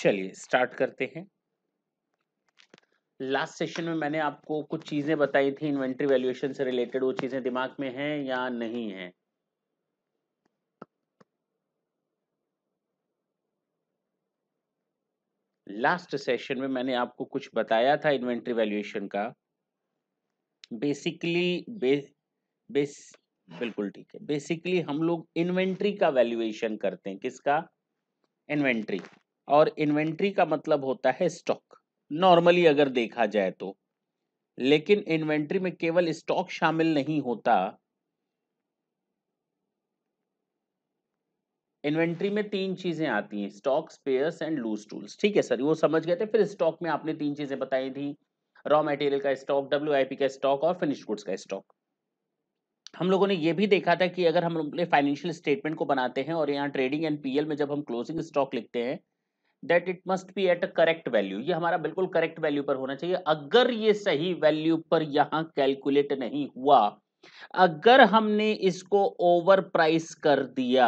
चलिए स्टार्ट करते हैं लास्ट सेशन में मैंने आपको कुछ चीज़ें बताई थी इन्वेंट्री वैल्यूएशन से रिलेटेड वो चीज़ें दिमाग में हैं या नहीं है लास्ट सेशन में मैंने आपको कुछ बताया था इन्वेंट्री वैल्यूएशन का बेसिकली बे बेस बिल्कुल ठीक है बेसिकली हम लोग इन्वेंट्री का वैल्यूएशन करते हैं किसका इन्वेंट्री और इन्वेंट्री का मतलब होता है स्टॉक नॉर्मली अगर देखा जाए तो लेकिन इन्वेंट्री में केवल स्टॉक शामिल नहीं होता इन्वेंट्री में तीन चीजें आती हैं stock spares and loose tools ठीक है सर वो समझ गए थे फिर स्टॉक में आपने तीन चीजें बताई थी रॉ मटेरियल का स्टॉक डब्ल्यू का स्टॉक और फिनिश गुड्स का स्टॉक हम लोगों ने ये भी देखा था कि अगर हम अपने फाइनेंशियल स्टेटमेंट को बनाते हैं और यहाँ ट्रेडिंग एंड पीएल में जब हम क्लोजिंग स्टॉक लिखते हैं that it must be at a correct value ये हमारा बिल्कुल करेक्ट वैल्यू पर होना चाहिए अगर ये सही वैल्यू पर यहाँ कैलकुलेट नहीं हुआ अगर हमने इसको ओवर प्राइस कर दिया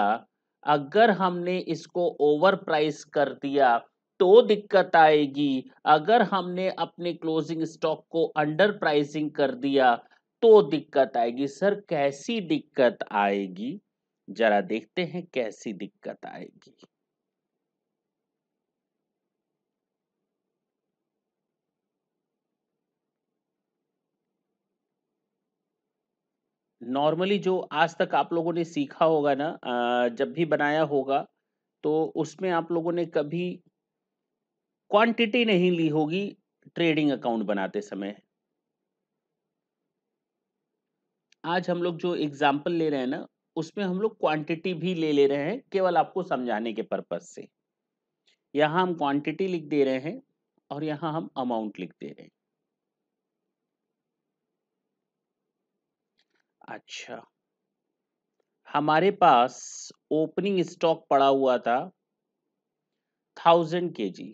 अगर हमने इसको ओवर प्राइस कर दिया तो दिक्कत आएगी अगर हमने अपने क्लोजिंग स्टॉक को अंडर प्राइसिंग कर दिया तो दिक्कत आएगी सर कैसी दिक्कत आएगी जरा देखते हैं कैसी दिक्कत आएगी नॉर्मली जो आज तक आप लोगों ने सीखा होगा ना जब भी बनाया होगा तो उसमें आप लोगों ने कभी क्वांटिटी नहीं ली होगी ट्रेडिंग अकाउंट बनाते समय आज हम लोग जो एग्जाम्पल ले रहे हैं ना उसमें हम लोग क्वांटिटी भी ले ले रहे हैं केवल आपको समझाने के पर्पज से यहाँ हम क्वांटिटी लिख दे रहे हैं और यहाँ हम अमाउंट लिख दे रहे हैं अच्छा हमारे पास ओपनिंग स्टॉक पड़ा हुआ था थाउजेंड के जी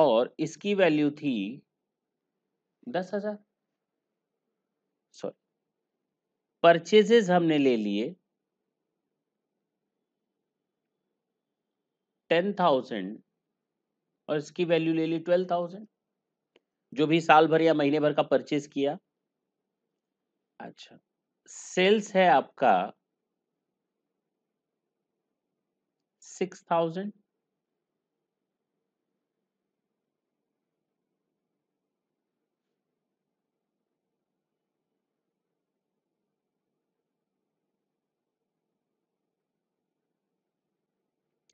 और इसकी वैल्यू थी दस हजार सॉरी परचेजेस हमने ले लिए टेन थाउजेंड और इसकी वैल्यू ले ली ट्वेल्व थाउजेंड जो भी साल भर या महीने भर का परचेज किया अच्छा सेल्स है आपका सिक्स थाउजेंड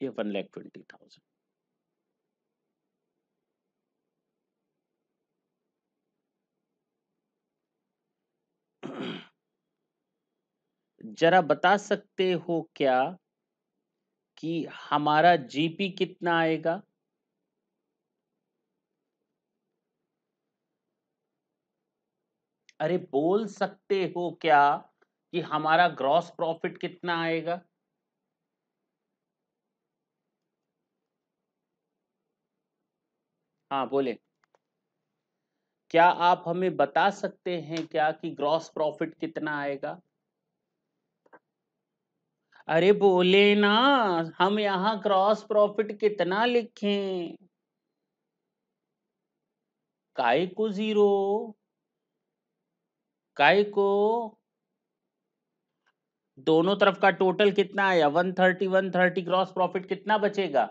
ये वन लैख ट्वेंटी थाउजेंड जरा बता सकते हो क्या कि हमारा जीपी कितना आएगा अरे बोल सकते हो क्या कि हमारा ग्रॉस प्रॉफिट कितना आएगा हाँ बोले क्या आप हमें बता सकते हैं क्या कि ग्रॉस प्रॉफिट कितना आएगा अरे बोले ना हम यहां क्रॉस प्रॉफिट कितना लिखें काय को जीरो काय को दोनों तरफ का टोटल कितना आया one thirty one thirty gross profit कितना बचेगा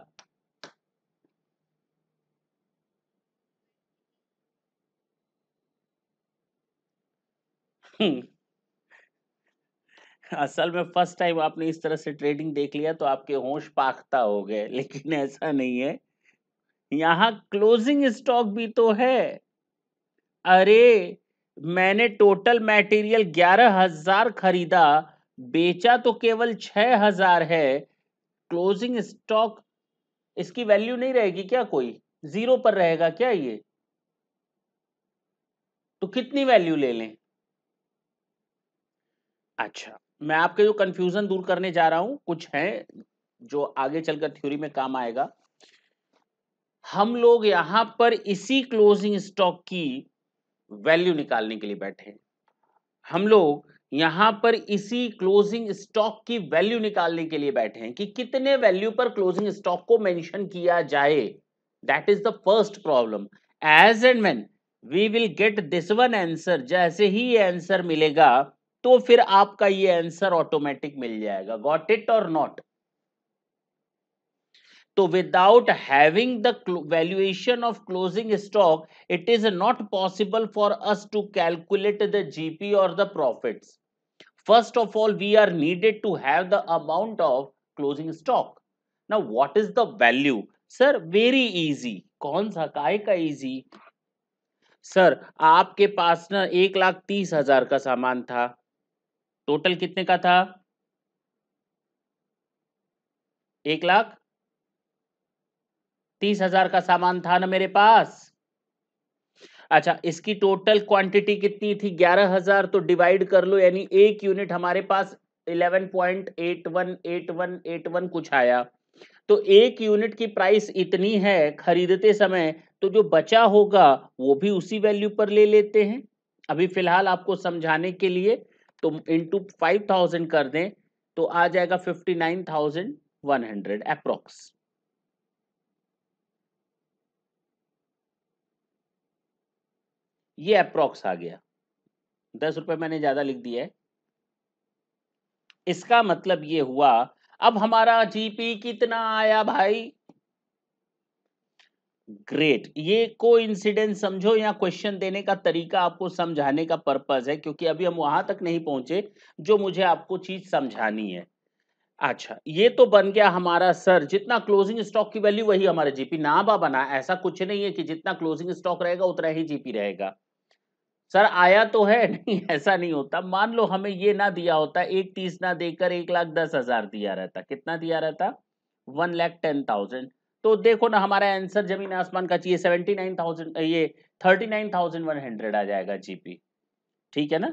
असल में फर्स्ट टाइम आपने इस तरह से ट्रेडिंग देख लिया तो आपके होश पाखता हो गए लेकिन ऐसा नहीं है यहां क्लोजिंग स्टॉक भी तो है अरे मैंने टोटल मटेरियल ग्यारह हजार खरीदा बेचा तो केवल छह हजार है क्लोजिंग स्टॉक इसकी वैल्यू नहीं रहेगी क्या कोई जीरो पर रहेगा क्या ये तो कितनी वैल्यू ले लें अच्छा मैं आपके जो कंफ्यूजन दूर करने जा रहा हूं कुछ है जो आगे चलकर थ्योरी में काम आएगा हम लोग यहां पर इसी क्लोजिंग स्टॉक की वैल्यू निकालने के लिए बैठे हैं हम लोग यहां पर इसी क्लोजिंग स्टॉक की वैल्यू निकालने के लिए बैठे हैं कि कितने वैल्यू पर क्लोजिंग स्टॉक को मेंशन किया जाए that is the first problem age and man we will get this one answer जैसे ही आंसर मिलेगा तो फिर आपका ये आंसर ऑटोमेटिक मिल जाएगा गॉट इट और नॉट तो without having the valuation of closing stock it is not possible for us to calculate the GP और the profits first of all we are needed to have the amount of closing stock ना what is the value sir very easy कौन सा काय का easy sir आपके पास ना एक लाख तीस हजार का सामान था टोटल कितने का था एक लाख तीस हजार का सामान था ना मेरे पास अच्छा इसकी टोटल क्वांटिटी कितनी थी ग्यारह हजार तो डिवाइड कर लो यानी एक यूनिट हमारे पास eleven point eight one eight one eight one कुछ आया तो एक यूनिट की प्राइस इतनी है खरीदते समय तो जो बचा होगा वो भी उसी वैल्यू पर ले लेते हैं अभी फिलहाल आपको समझाने के लिए तो इंटू फाइव थाउजेंड कर दें तो आ जाएगा fifty nine thousand one hundred approx ये अप्रोक्स आ गया दस रुपये मैंने ज़्यादा लिख दिया है इसका मतलब ये हुआ अब हमारा जीपी कितना आया भाई ग्रेट ये को इंसिडेंट समझो या क्वेश्चन देने का तरीका आपको समझाने का पर्पज है क्योंकि अभी हम वहां तक नहीं पहुंचे जो मुझे आपको चीज समझानी है अच्छा ये तो बन गया हमारा सर जितना क्लोजिंग स्टॉक की वैल्यू वही हमारे जीपी नाबा बना ऐसा कुछ नहीं है कि जितना क्लोजिंग स्टॉक रहेगा उतना ही जीपी रहेगा सर आया तो है नहीं ऐसा नहीं होता मान लो हमें ये ना दिया होता एक तीस ना देकर एक लाख दस हजार दिया रहता कितना दिया रहता वन लाख टेन थाउजेंड तो देखो ना हमारा आंसर जमीन आसमान का चाहिए सेवेंटी नाइन थाउजेंड ये thirty nine thousand one hundred आ जाएगा जीपी ठीक है ना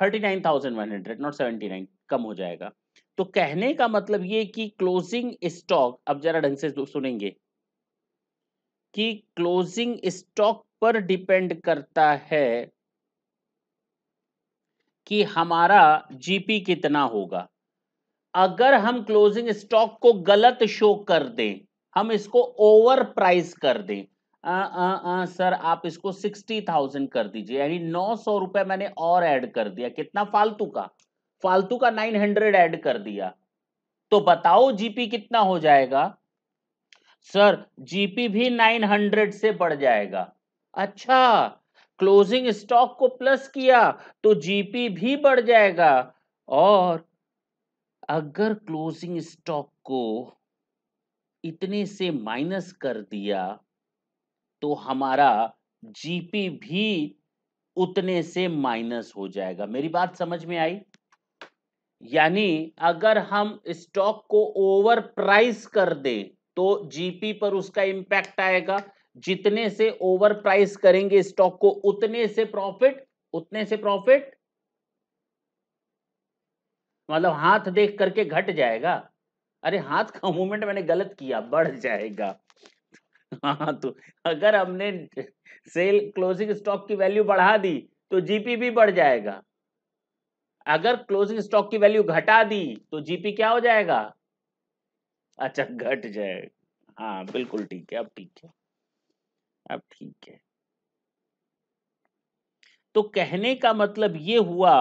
thirty nine thousand one hundred not seventy nine कम हो जाएगा तो कहने का मतलब ये कि क्लोजिंग स्टॉक अब जरा ढंग से सुनेंगे कि क्लोजिंग स्टॉक पर डिपेंड करता है कि हमारा जीपी कितना होगा अगर हम क्लोजिंग स्टॉक को गलत शो कर दें हम इसको ओवर प्राइस कर दें आ, आ, आ, सर आप इसको सिक्सटी थाउजेंड कर दीजिए यानी नौ सौ रुपए मैंने और ऐड कर दिया कितना फालतू का फालतू का नाइन हंड्रेड एड कर दिया तो बताओ जीपी कितना हो जाएगा सर जीपी भी नाइन हंड्रेड से बढ़ जाएगा अच्छा क्लोजिंग स्टॉक को प्लस किया तो जीपी भी बढ़ जाएगा और अगर क्लोजिंग स्टॉक को इतने से माइनस कर दिया तो हमारा जीपी भी उतने से माइनस हो जाएगा मेरी बात समझ में आई यानी अगर हम स्टॉक को ओवर प्राइस कर दे तो जीपी पर उसका इंपैक्ट आएगा जितने से ओवर प्राइस करेंगे स्टॉक को उतने से प्रॉफिट उतने से प्रॉफिट मतलब हाथ देख करके घट जाएगा अरे हाथ का मूवमेंट मैंने गलत किया बढ़ जाएगा हाँ तो अगर हमने सेल क्लोजिंग स्टॉक की वैल्यू बढ़ा दी तो जीपी भी बढ़ जाएगा अगर क्लोजिंग स्टॉक की वैल्यू घटा दी तो जीपी क्या हो जाएगा अच्छा घट जाएगा हाँ बिल्कुल ठीक है अब ठीक है अब ठीक है तो कहने का मतलब ये हुआ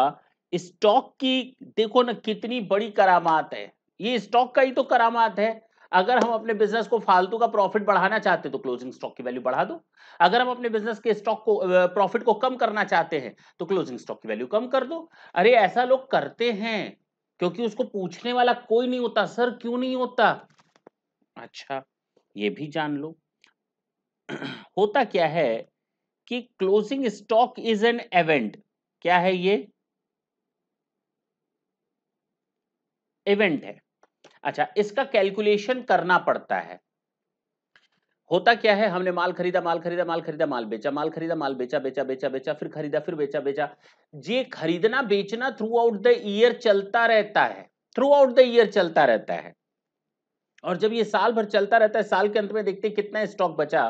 स्टॉक की देखो ना कितनी बड़ी करामात है ये स्टॉक का ही तो करामात है अगर हम अपने बिजनेस को फालतू का प्रॉफिट बढ़ाना चाहते हैं तो क्लोजिंग स्टॉक की वैल्यू बढ़ा दो अगर हम अपने बिजनेस के स्टॉक को प्रॉफिट को कम करना चाहते हैं तो क्लोजिंग स्टॉक की वैल्यू कम कर दो अरे ऐसा लोग करते हैं क्योंकि उसको पूछने वाला कोई नहीं होता सर क्यों नहीं होता अच्छा ये भी जान लो होता क्या है कि closing stock is an event क्या है ये इवेंट है अच्छा इसका कैलकुलेशन करना पड़ता है होता क्या है हमने माल खरीदा माल खरीदा माल खरीदा माल बेचा माल खरीदा माल बेचा बेचा बेचा बेचा फिर खरीदा फिर बेचा बेचा ये खरीदना बेचना थ्रू आउट द ईयर चलता रहता है थ्रू आउट द ईयर चलता रहता है और जब ये साल भर चलता रहता है साल के अंत में देखते कितना स्टॉक बचा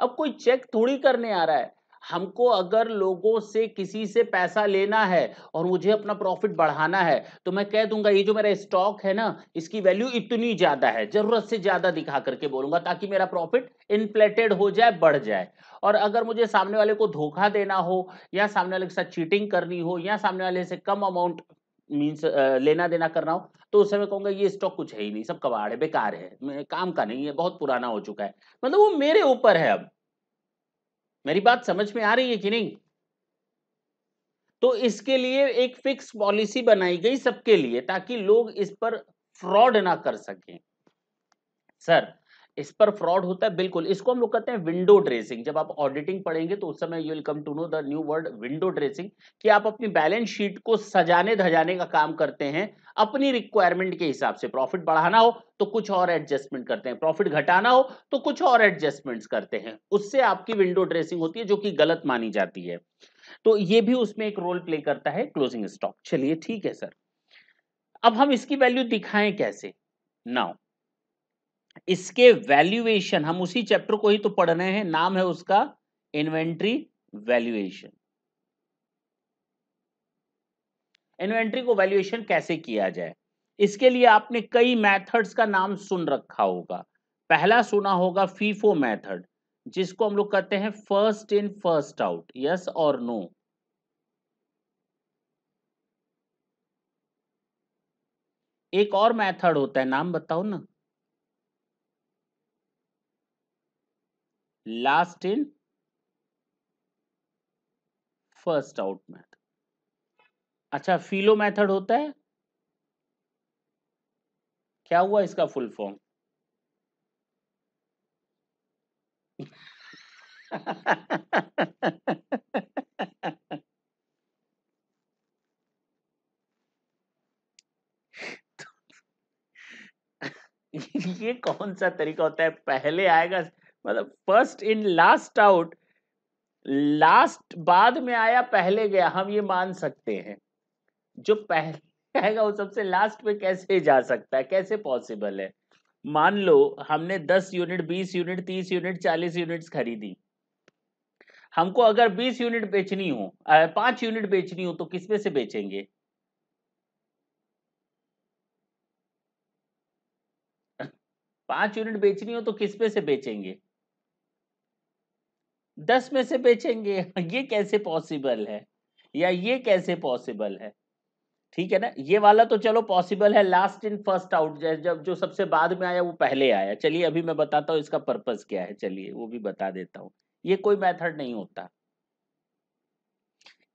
अब कोई चेक थोड़ी करने आ रहा है हमको अगर लोगों से किसी से पैसा लेना है और मुझे अपना प्रॉफिट बढ़ाना है तो मैं कह दूंगा ये जो मेरा स्टॉक है ना इसकी वैल्यू इतनी ज्यादा है जरूरत से ज्यादा दिखा करके बोलूंगा ताकि मेरा प्रॉफिट इनफ्लेटेड हो जाए बढ़ जाए और अगर मुझे सामने वाले को धोखा देना हो या सामने वाले के साथ चीटिंग करनी हो या सामने वाले से कम अमाउंट मीन्स लेना देना करना हो तो उस समय कहूंगा ये स्टॉक कुछ है ही नहीं सब कबाड़ है बेकार है काम का नहीं है बहुत पुराना हो चुका है मतलब वो मेरे ऊपर है अब मेरी बात समझ में आ रही है कि नहीं तो इसके लिए एक फिक्स पॉलिसी बनाई गई सबके लिए ताकि लोग इस पर फ्रॉड ना कर सकें सर इस पर फ्रॉड होता है बिल्कुल इसको हम लोग कहते हैं विंडो ड्रेसिंग जब आप ऑडिटिंग पढ़ेंगे तो उस समय you will come to know the new word window dressing कि आप अपनी बैलेंस शीट को सजाने धजाने का काम करते हैं अपनी रिक्वायरमेंट के हिसाब से प्रॉफिट बढ़ाना हो तो कुछ और एडजस्टमेंट करते हैं प्रॉफिट घटाना हो तो कुछ और एडजस्टमेंट्स करते हैं उससे आपकी विंडो ड्रेसिंग होती है जो कि गलत मानी जाती है तो ये भी उसमें एक रोल प्ले करता है क्लोजिंग स्टॉक चलिए ठीक है सर अब हम इसकी वैल्यू दिखाएं कैसे नाउ इसके वैल्यूएशन हम उसी चैप्टर को ही तो पढ़ रहे हैं नाम है उसका इन्वेंट्री वैल्यूएशन इन्वेंट्री को वैल्यूएशन कैसे किया जाए इसके लिए आपने कई मेथड्स का नाम सुन रखा होगा पहला सुना होगा फीफो मेथड जिसको हम लोग कहते हैं first in first out yes और नो एक और मेथड होता है नाम बताओ ना last in first out math अच्छा फीलो मेथड होता है क्या हुआ इसका फुल फॉर्म ये कौन सा तरीका होता है पहले आएगा मतलब first in last out last बाद में आया पहले गया हम ये मान सकते हैं जो पहले आएगा वो सबसे लास्ट में कैसे जा सकता है कैसे पॉसिबल है मान लो हमने 10 यूनिट 20 यूनिट 30 यूनिट 40 यूनिट्स खरीदी हमको अगर 20 यूनिट बेचनी हो पांच यूनिट बेचनी हो तो किसमें से बेचेंगे पांच यूनिट बेचनी हो तो किसमें से बेचेंगे दस में से बेचेंगे ये कैसे पॉसिबल है या ये कैसे पॉसिबल है ठीक है ना ये वाला तो चलो पॉसिबल है लास्ट इन फर्स्ट आउट जब जो सबसे बाद में आया वो पहले आया चलिए अभी मैं बताता हूँ इसका पर्पस क्या है चलिए वो भी बता देता हूँ ये कोई मेथड नहीं होता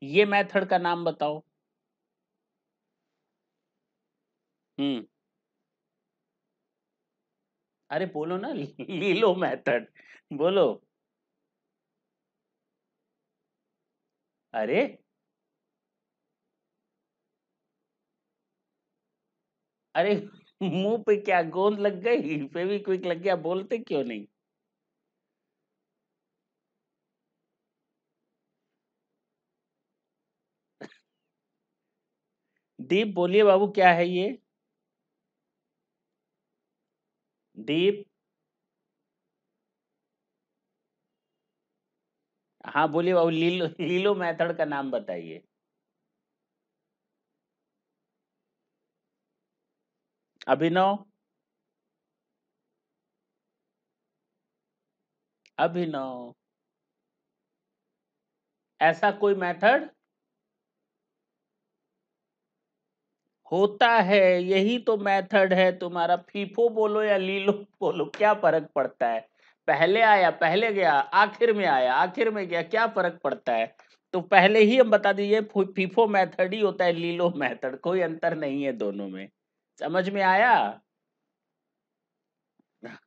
ये मेथड का नाम बताओ हम्म अरे बोलो ना लीलो मेथड बोलो अरे अरे मुंह पे क्या गोंद लग गई पे भी क्विक लग गया बोलते क्यों नहीं दीप बोलिए बाबू क्या है ये दीप हाँ बोलिए बाबू लीलो लीलो मेथड का नाम बताइए अभिनव अभिनव ऐसा कोई मेथड होता है यही तो मेथड है तुम्हारा फीफो बोलो या लीलो बोलो क्या फर्क पड़ता है पहले आया पहले गया आखिर में आया आखिर में गया क्या फर्क पड़ता है तो पहले ही हम बता दीजिए फीफो मेथड ही होता है लीलो मेथड कोई अंतर नहीं है दोनों में समझ में आया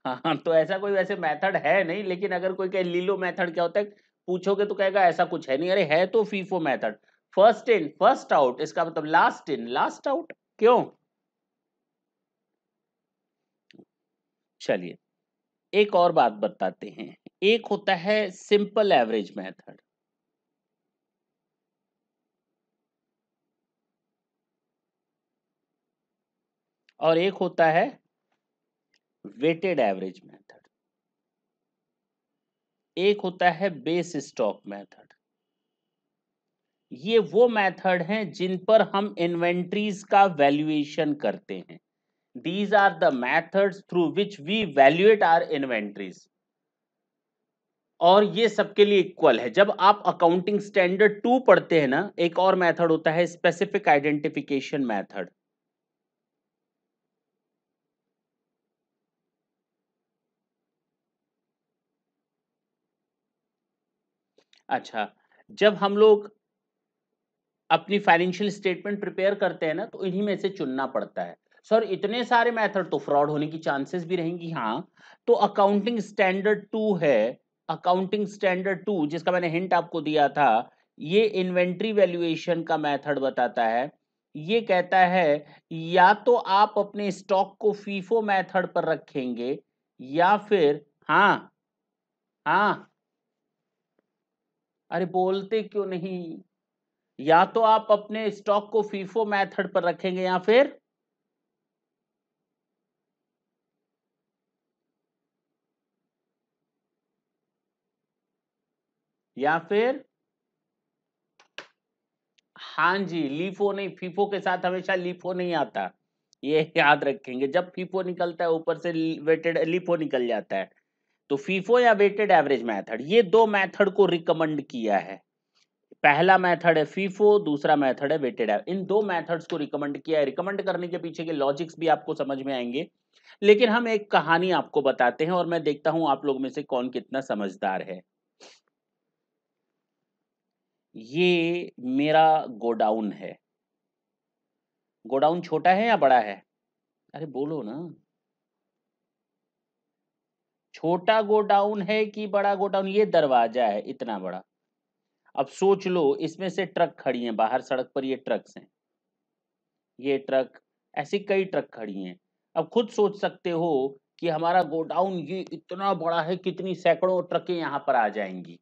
हाँ तो ऐसा कोई वैसे मेथड है नहीं लेकिन अगर कोई कहे लीलो मेथड क्या होता है पूछोगे तो कहेगा ऐसा कुछ है नहीं अरे है तो FIFO method first in first out इसका मतलब लास्ट इन लास्ट आउट क्यों चलिए एक और बात बताते हैं एक होता है सिंपल एवरेज मेथड और एक होता है वेटेड एवरेज मेथड एक होता है बेस स्टॉक मेथड ये वो मेथड हैं जिन पर हम इन्वेंट्रीज का वैल्यूएशन करते हैं these are the methods through which we evaluate our inventories और ये सबके लिए इक्वल है जब आप अकाउंटिंग स्टैंडर्ड टू पढ़ते हैं ना एक और मेथड होता है स्पेसिफिक आइडेंटिफिकेशन मेथड अच्छा जब हम लोग अपनी फाइनेंशियल स्टेटमेंट प्रिपेयर करते हैं ना तो इन्हीं में से चुनना पड़ता है सर इतने सारे मेथड तो फ्रॉड होने की चांसेस भी रहेंगी हाँ तो अकाउंटिंग स्टैंडर्ड टू है अकाउंटिंग स्टैंडर्ड टू जिसका मैंने हिंट आपको दिया था ये इन्वेंट्री वैल्यूएशन का मेथड बताता है ये कहता है या तो आप अपने स्टॉक को फीफो मेथड पर रखेंगे या फिर हाँ हाँ अरे बोलते क्यों नहीं या तो आप अपने स्टॉक को फीफो मेथड पर रखेंगे या फिर या फिर हाँ जी लीफो नहीं फीफो के साथ हमेशा लीफो नहीं आता ये याद रखेंगे जब फीफो निकलता है ऊपर से वेटेड लिफो निकल जाता है तो फीफो या वेटेड एवरेज मेथड ये दो मेथड को रिकमेंड किया है पहला मेथड है फीफो दूसरा मेथड है वेटेड इन दो मेथड्स को रिकमेंड किया है रिकमेंड करने के पीछे के लॉजिक्स भी आपको समझ में आएंगे लेकिन हम एक कहानी आपको बताते हैं और मैं देखता हूं आप लोग में से कौन कितना समझदार है ये मेरा गोडाउन है गोडाउन छोटा है या बड़ा है अरे बोलो ना छोटा गोडाउन है कि बड़ा गोडाउन ये दरवाजा है इतना बड़ा अब सोच लो इसमें से ट्रक खड़ी हैं बाहर सड़क पर ये ट्रक्स हैं ये ट्रक ऐसी कई ट्रक खड़ी हैं अब खुद सोच सकते हो कि हमारा गोडाउन ये इतना बड़ा है कितनी सैकड़ों ट्रकें यहाँ पर आ जाएंगी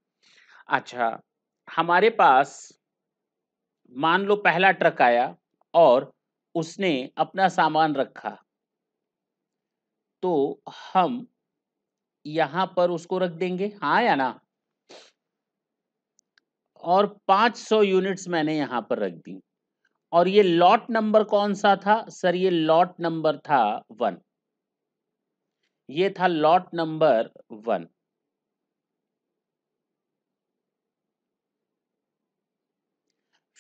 अच्छा हमारे पास मान लो पहला ट्रक आया और उसने अपना सामान रखा तो हम यहां पर उसको रख देंगे हाँ या ना और 500 यूनिट्स मैंने यहां पर रख दी और ये लॉट नंबर कौन सा था सर ये लॉट नंबर था वन ये था लॉट नंबर वन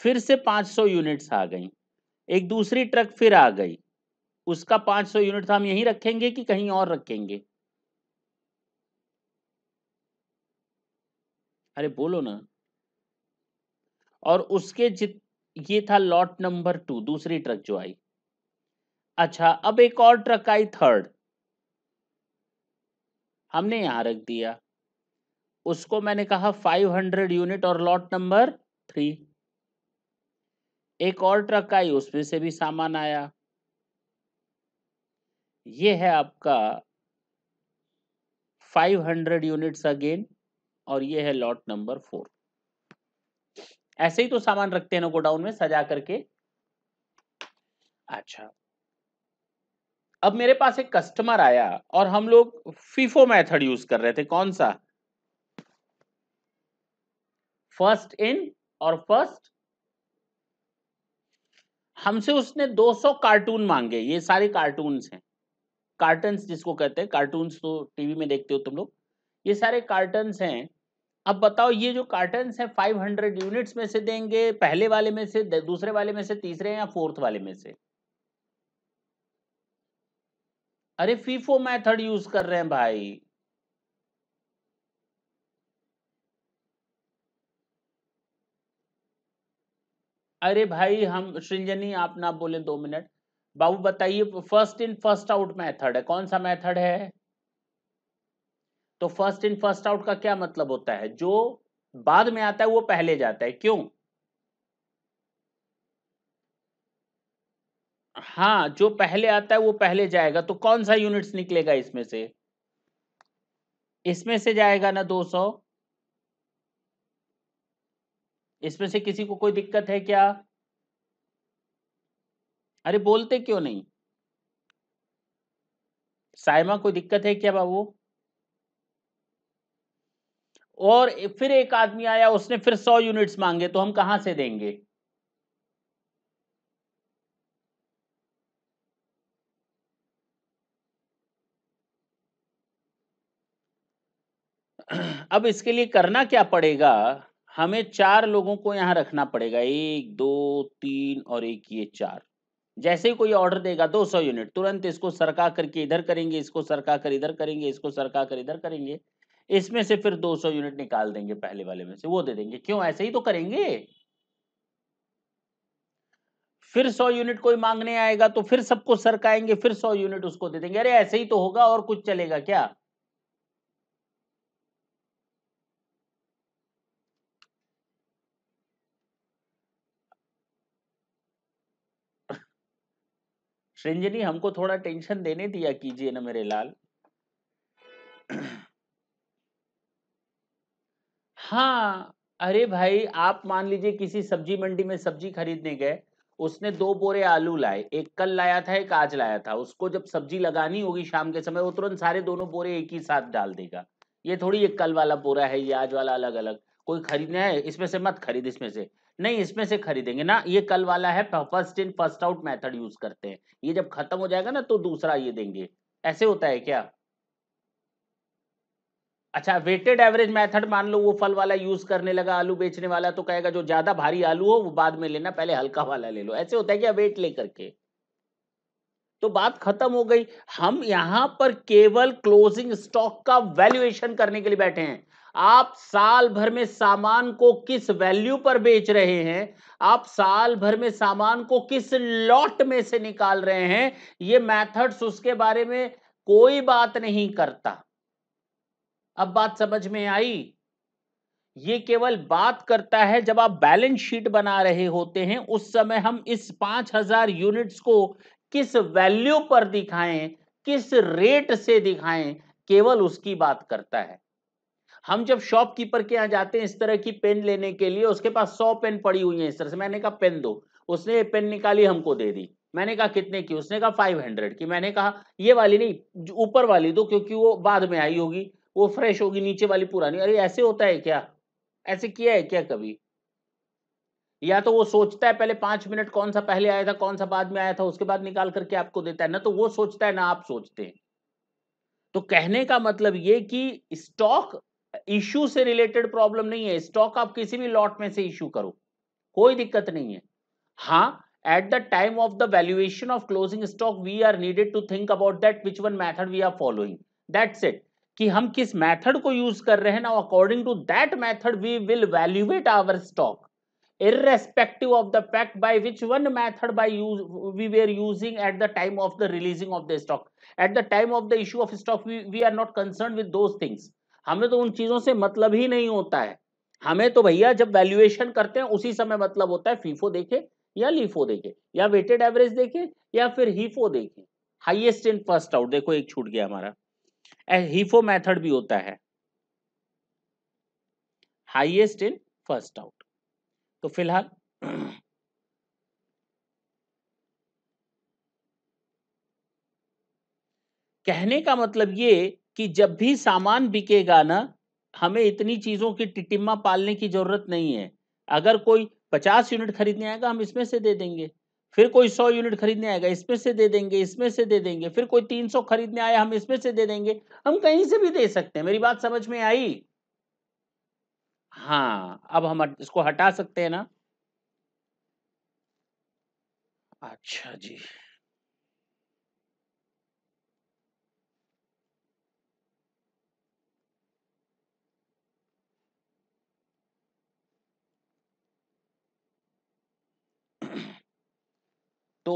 फिर से 500 यूनिट्स आ गई एक दूसरी ट्रक फिर आ गई उसका 500 यूनिट तो हम यहीं रखेंगे कि कहीं और रखेंगे अरे बोलो ना और उसके जित ये था लॉट नंबर टू दूसरी ट्रक जो आई अच्छा अब एक और ट्रक आई थर्ड हमने यहां रख दिया उसको मैंने कहा 500 यूनिट और लॉट नंबर थ्री एक और ट्रक आई उसमें से भी सामान आया ये है आपका 500 यूनिट्स अगेन और ये है लॉट नंबर फोर ऐसे ही तो सामान रखते हैं ना गोडाउन में सजा करके अच्छा अब मेरे पास एक कस्टमर आया और हम लोग फीफो मेथड यूज कर रहे थे कौन सा फर्स्ट इन और फर्स्ट हमसे उसने 200 कार्टून मांगे ये सारे कार्टून हैं कार्टन जिसको कहते हैं कार्टून तो टीवी में देखते हो तुम लोग ये सारे कार्टन हैं अब बताओ ये जो कार्टन हैं 500 यूनिट्स में से देंगे पहले वाले में से दूसरे वाले में से तीसरे या फोर्थ वाले में से अरे फीफो मेथड यूज कर रहे हैं भाई अरे भाई हम श्रृंजनी आप ना बोले दो मिनट बाबू बताइए first in first out method है कौन सा मेथड है तो फर्स्ट इन फर्स्ट आउट का क्या मतलब होता है जो बाद में आता है वो पहले जाता है क्यों हाँ जो पहले आता है वो पहले जाएगा तो कौन सा यूनिट्स निकलेगा इसमें से इसमें से जाएगा ना इसमें से किसी को कोई दिक्कत है क्या अरे बोलते क्यों नहीं साइमा कोई दिक्कत है क्या बाबू और फिर एक आदमी आया उसने फिर सौ यूनिट्स मांगे तो हम कहां से देंगे अब इसके लिए करना क्या पड़ेगा हमें चार लोगों को यहाँ रखना पड़ेगा एक दो तीन और एक ये चार जैसे ही कोई ऑर्डर देगा 200 यूनिट तुरंत इसको सरका करके इधर करेंगे इसको सरका कर इधर करेंगे इसको सरका कर इधर करेंगे इसमें से फिर 200 यूनिट निकाल देंगे पहले वाले में से वो दे देंगे क्यों ऐसे ही तो करेंगे फिर 100 यूनिट कोई मांगने आएगा तो फिर सबको सरकाएंगे फिर 100 यूनिट उसको दे देंगे अरे ऐसे ही तो होगा और कुछ चलेगा क्या श्रृंजनी हमको थोड़ा टेंशन देने दिया कीजिए ना मेरे लाल हाँ अरे भाई आप मान लीजिए किसी सब्जी मंडी में सब्जी खरीदने गए उसने दो बोरे आलू लाए एक कल लाया था एक आज लाया था उसको जब सब्जी लगानी होगी शाम के समय वो तुरंत सारे दोनों बोरे एक ही साथ डाल देगा ये थोड़ी एक कल वाला बोरा है ये आज वाला अलग अलग कोई खरीदना है इसमें से मत खरीद इसमें से नहीं इसमें से खरीदेंगे ना ये कल वाला है first in first out method use करते हैं ये जब खत्म हो जाएगा ना तो दूसरा ये देंगे ऐसे होता है क्या अच्छा वेटेड एवरेज मेथड मान लो वो फल वाला यूज करने लगा आलू बेचने वाला तो कहेगा जो ज्यादा भारी आलू हो वो बाद में लेना पहले हल्का वाला ले लो ऐसे होता है क्या वेट लेकर के तो बात खत्म हो गई हम यहां पर केवल क्लोजिंग स्टॉक का वैल्यूएशन करने के लिए बैठे हैं आप साल भर में सामान को किस वैल्यू पर बेच रहे हैं आप साल भर में सामान को किस लॉट में से निकाल रहे हैं ये मैथड्स उसके बारे में कोई बात नहीं करता अब बात समझ में आई ये केवल बात करता है जब आप बैलेंस शीट बना रहे होते हैं उस समय हम इस पांच हजार यूनिट्स को किस वैल्यू पर दिखाएं किस रेट से दिखाएं केवल उसकी बात करता है हम जब शॉपकीपर के यहाँ जाते हैं इस तरह की पेन लेने के लिए उसके पास सौ पेन पड़ी हुई है इस तरह से मैंने कहा पेन दो उसने ये पेन निकाली हमको दे दी मैंने कहा कितने की उसने कहा फाइव हंड्रेड की मैंने कहा ये वाली नहीं ऊपर वाली दो क्योंकि वो बाद में आई होगी वो फ्रेश होगी नीचे वाली पुरानी अरे ऐसे होता है क्या ऐसे किया है क्या कभी या तो वो सोचता है पहले पांच मिनट कौन सा पहले आया था कौन सा बाद में आया था उसके बाद निकाल करके आपको देता है ना तो वो सोचता है ना आप सोचते हैं तो कहने का मतलब ये कि स्टॉक इश्यू से रिलेटेड प्रॉब्लम नहीं है स्टॉक आप किसी भी लॉट में से इश्यू करो कोई दिक्कत नहीं है हाँ at the time of the valuation of closing stock we are needed to think about that which one method we are following that's it कि हम किस मेथड को यूज कर रहे हैं ना according to that method we will valuate our stock irrespective of the fact by which one method by use we were using at the time of the releasing of the stock at the time of the issue of stock we, we are not concerned with those things हमें तो उन चीजों से मतलब ही नहीं होता है हमें तो भैया जब वैल्यूएशन करते हैं उसी समय मतलब होता है फीफो देखे या लीफो देखे या वेटेड एवरेज देखे या फिर हीफो देखे हाइएस्ट इन फर्स्ट आउट देखो एक छूट गया हमारा हीफो मैथड भी होता है हाइएस्ट इन फर्स्ट आउट तो फिलहाल कहने का मतलब ये कि जब भी सामान बिकेगा ना हमें इतनी चीज़ों की टिटिम्मा पालने की ज़रूरत नहीं है अगर कोई पचास यूनिट खरीदने आएगा हम इसमें से दे देंगे फिर कोई सौ यूनिट खरीदने आएगा इसमें से दे देंगे इसमें से दे देंगे फिर कोई तीन सौ खरीदने आया हम इसमें से दे देंगे हम कहीं से भी दे सकते हैं मेरी बात समझ में आई हाँ अब हम इसको हटा सकते हैं ना अच्छा जी तो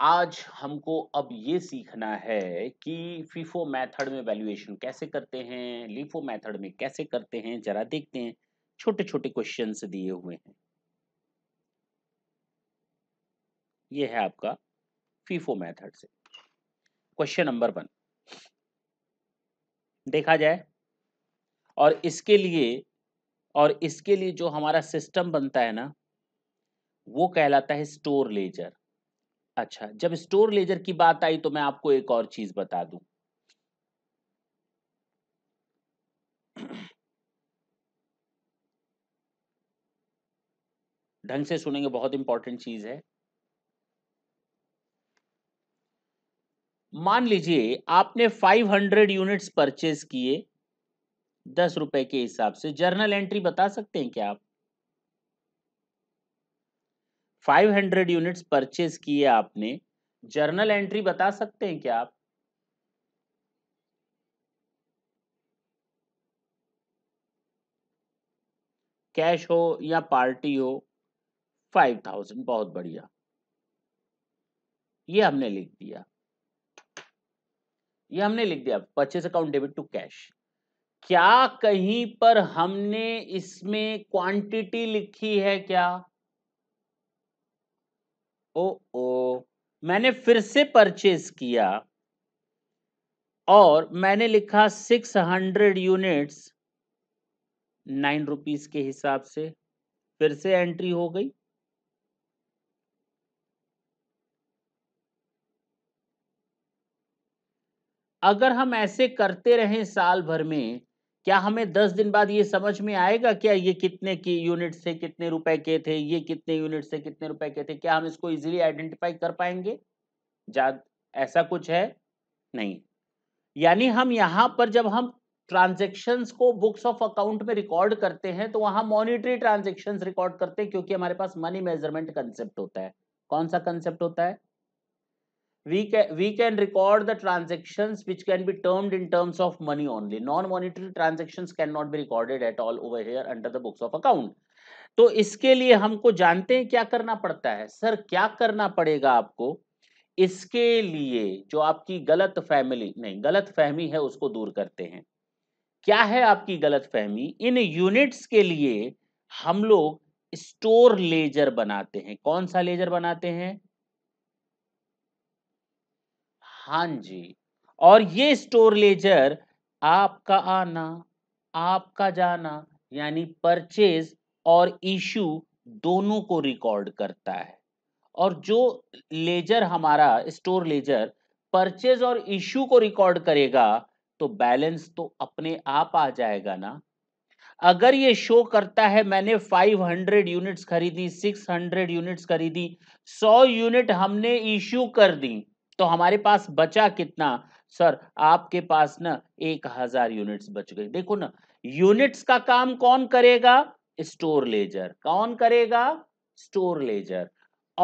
आज हमको अब ये सीखना है कि फीफो मेथड में वैल्यूएशन कैसे करते हैं लिफो मेथड में कैसे करते हैं जरा देखते हैं छोटे छोटे क्वेश्चन दिए हुए हैं ये है आपका फीफो मेथड से क्वेश्चन नंबर वन देखा जाए और इसके लिए और इसके लिए जो हमारा सिस्टम बनता है ना वो कहलाता है स्टोर लेजर अच्छा जब स्टोर लेजर की बात आई तो मैं आपको एक और चीज बता दूं ढंग से सुनेंगे बहुत इंपॉर्टेंट चीज है मान लीजिए आपने 500 यूनिट्स परचेज किए दस रुपए के हिसाब से जर्नल एंट्री बता सकते हैं क्या आप 500 यूनिट्स परचेज किए आपने जर्नल एंट्री बता सकते हैं क्या आप कैश हो या पार्टी हो फाइव थाउजेंड बहुत बढ़िया ये हमने लिख दिया ये हमने लिख दिया purchase account debit to cash क्या कहीं पर हमने इसमें क्वांटिटी लिखी है क्या ओ ओ मैंने फिर से परचेज किया और मैंने लिखा six hundred units nine rupees के हिसाब से फिर से एंट्री हो गई अगर हम ऐसे करते रहें साल भर में क्या हमें दस दिन बाद ये समझ में आएगा क्या ये कितने की यूनिट से कितने रुपए के थे ये कितने यूनिट से कितने रुपए के थे क्या हम इसको इजीली आइडेंटिफाई कर पाएंगे ऐसा कुछ है नहीं यानी हम यहाँ पर जब हम ट्रांजेक्शन्स को बुक्स ऑफ अकाउंट में रिकॉर्ड करते हैं तो वहां मॉनिटरी ट्रांजेक्शन रिकॉर्ड करते हैं क्योंकि हमारे पास मनी मेजरमेंट कंसेप्ट होता है कौन सा कंसेप्ट होता है we can we can record the transactions which can be termed in terms of money only non monetary transactions cannot be recorded at all over here under the books of account तो इसके लिए हमको जानते हैं क्या करना पड़ता है सर क्या करना पड़ेगा आपको इसके लिए जो आपकी गलत फहमी नहीं गलत फहमी है उसको दूर करते हैं क्या है आपकी गलत फहमी इन यूनिट्स के लिए हम लोग स्टोर लेजर बनाते हैं कौन सा लेजर बनाते हैं हाँ जी और ये स्टोर लेजर आपका आना आपका जाना यानी परचेज और इशू दोनों को रिकॉर्ड करता है और जो लेजर हमारा स्टोर लेजर परचेज और इशू को रिकॉर्ड करेगा तो बैलेंस तो अपने आप आ जाएगा ना अगर ये शो करता है मैंने 500 यूनिट्स खरीदी 600 यूनिट्स खरीदी 100 यूनिट हमने इशू कर दी तो हमारे पास बचा कितना सर आपके पास ना एक हजार यूनिट्स बच गई देखो ना यूनिट्स का काम कौन करेगा स्टोर लेजर कौन करेगा स्टोर लेजर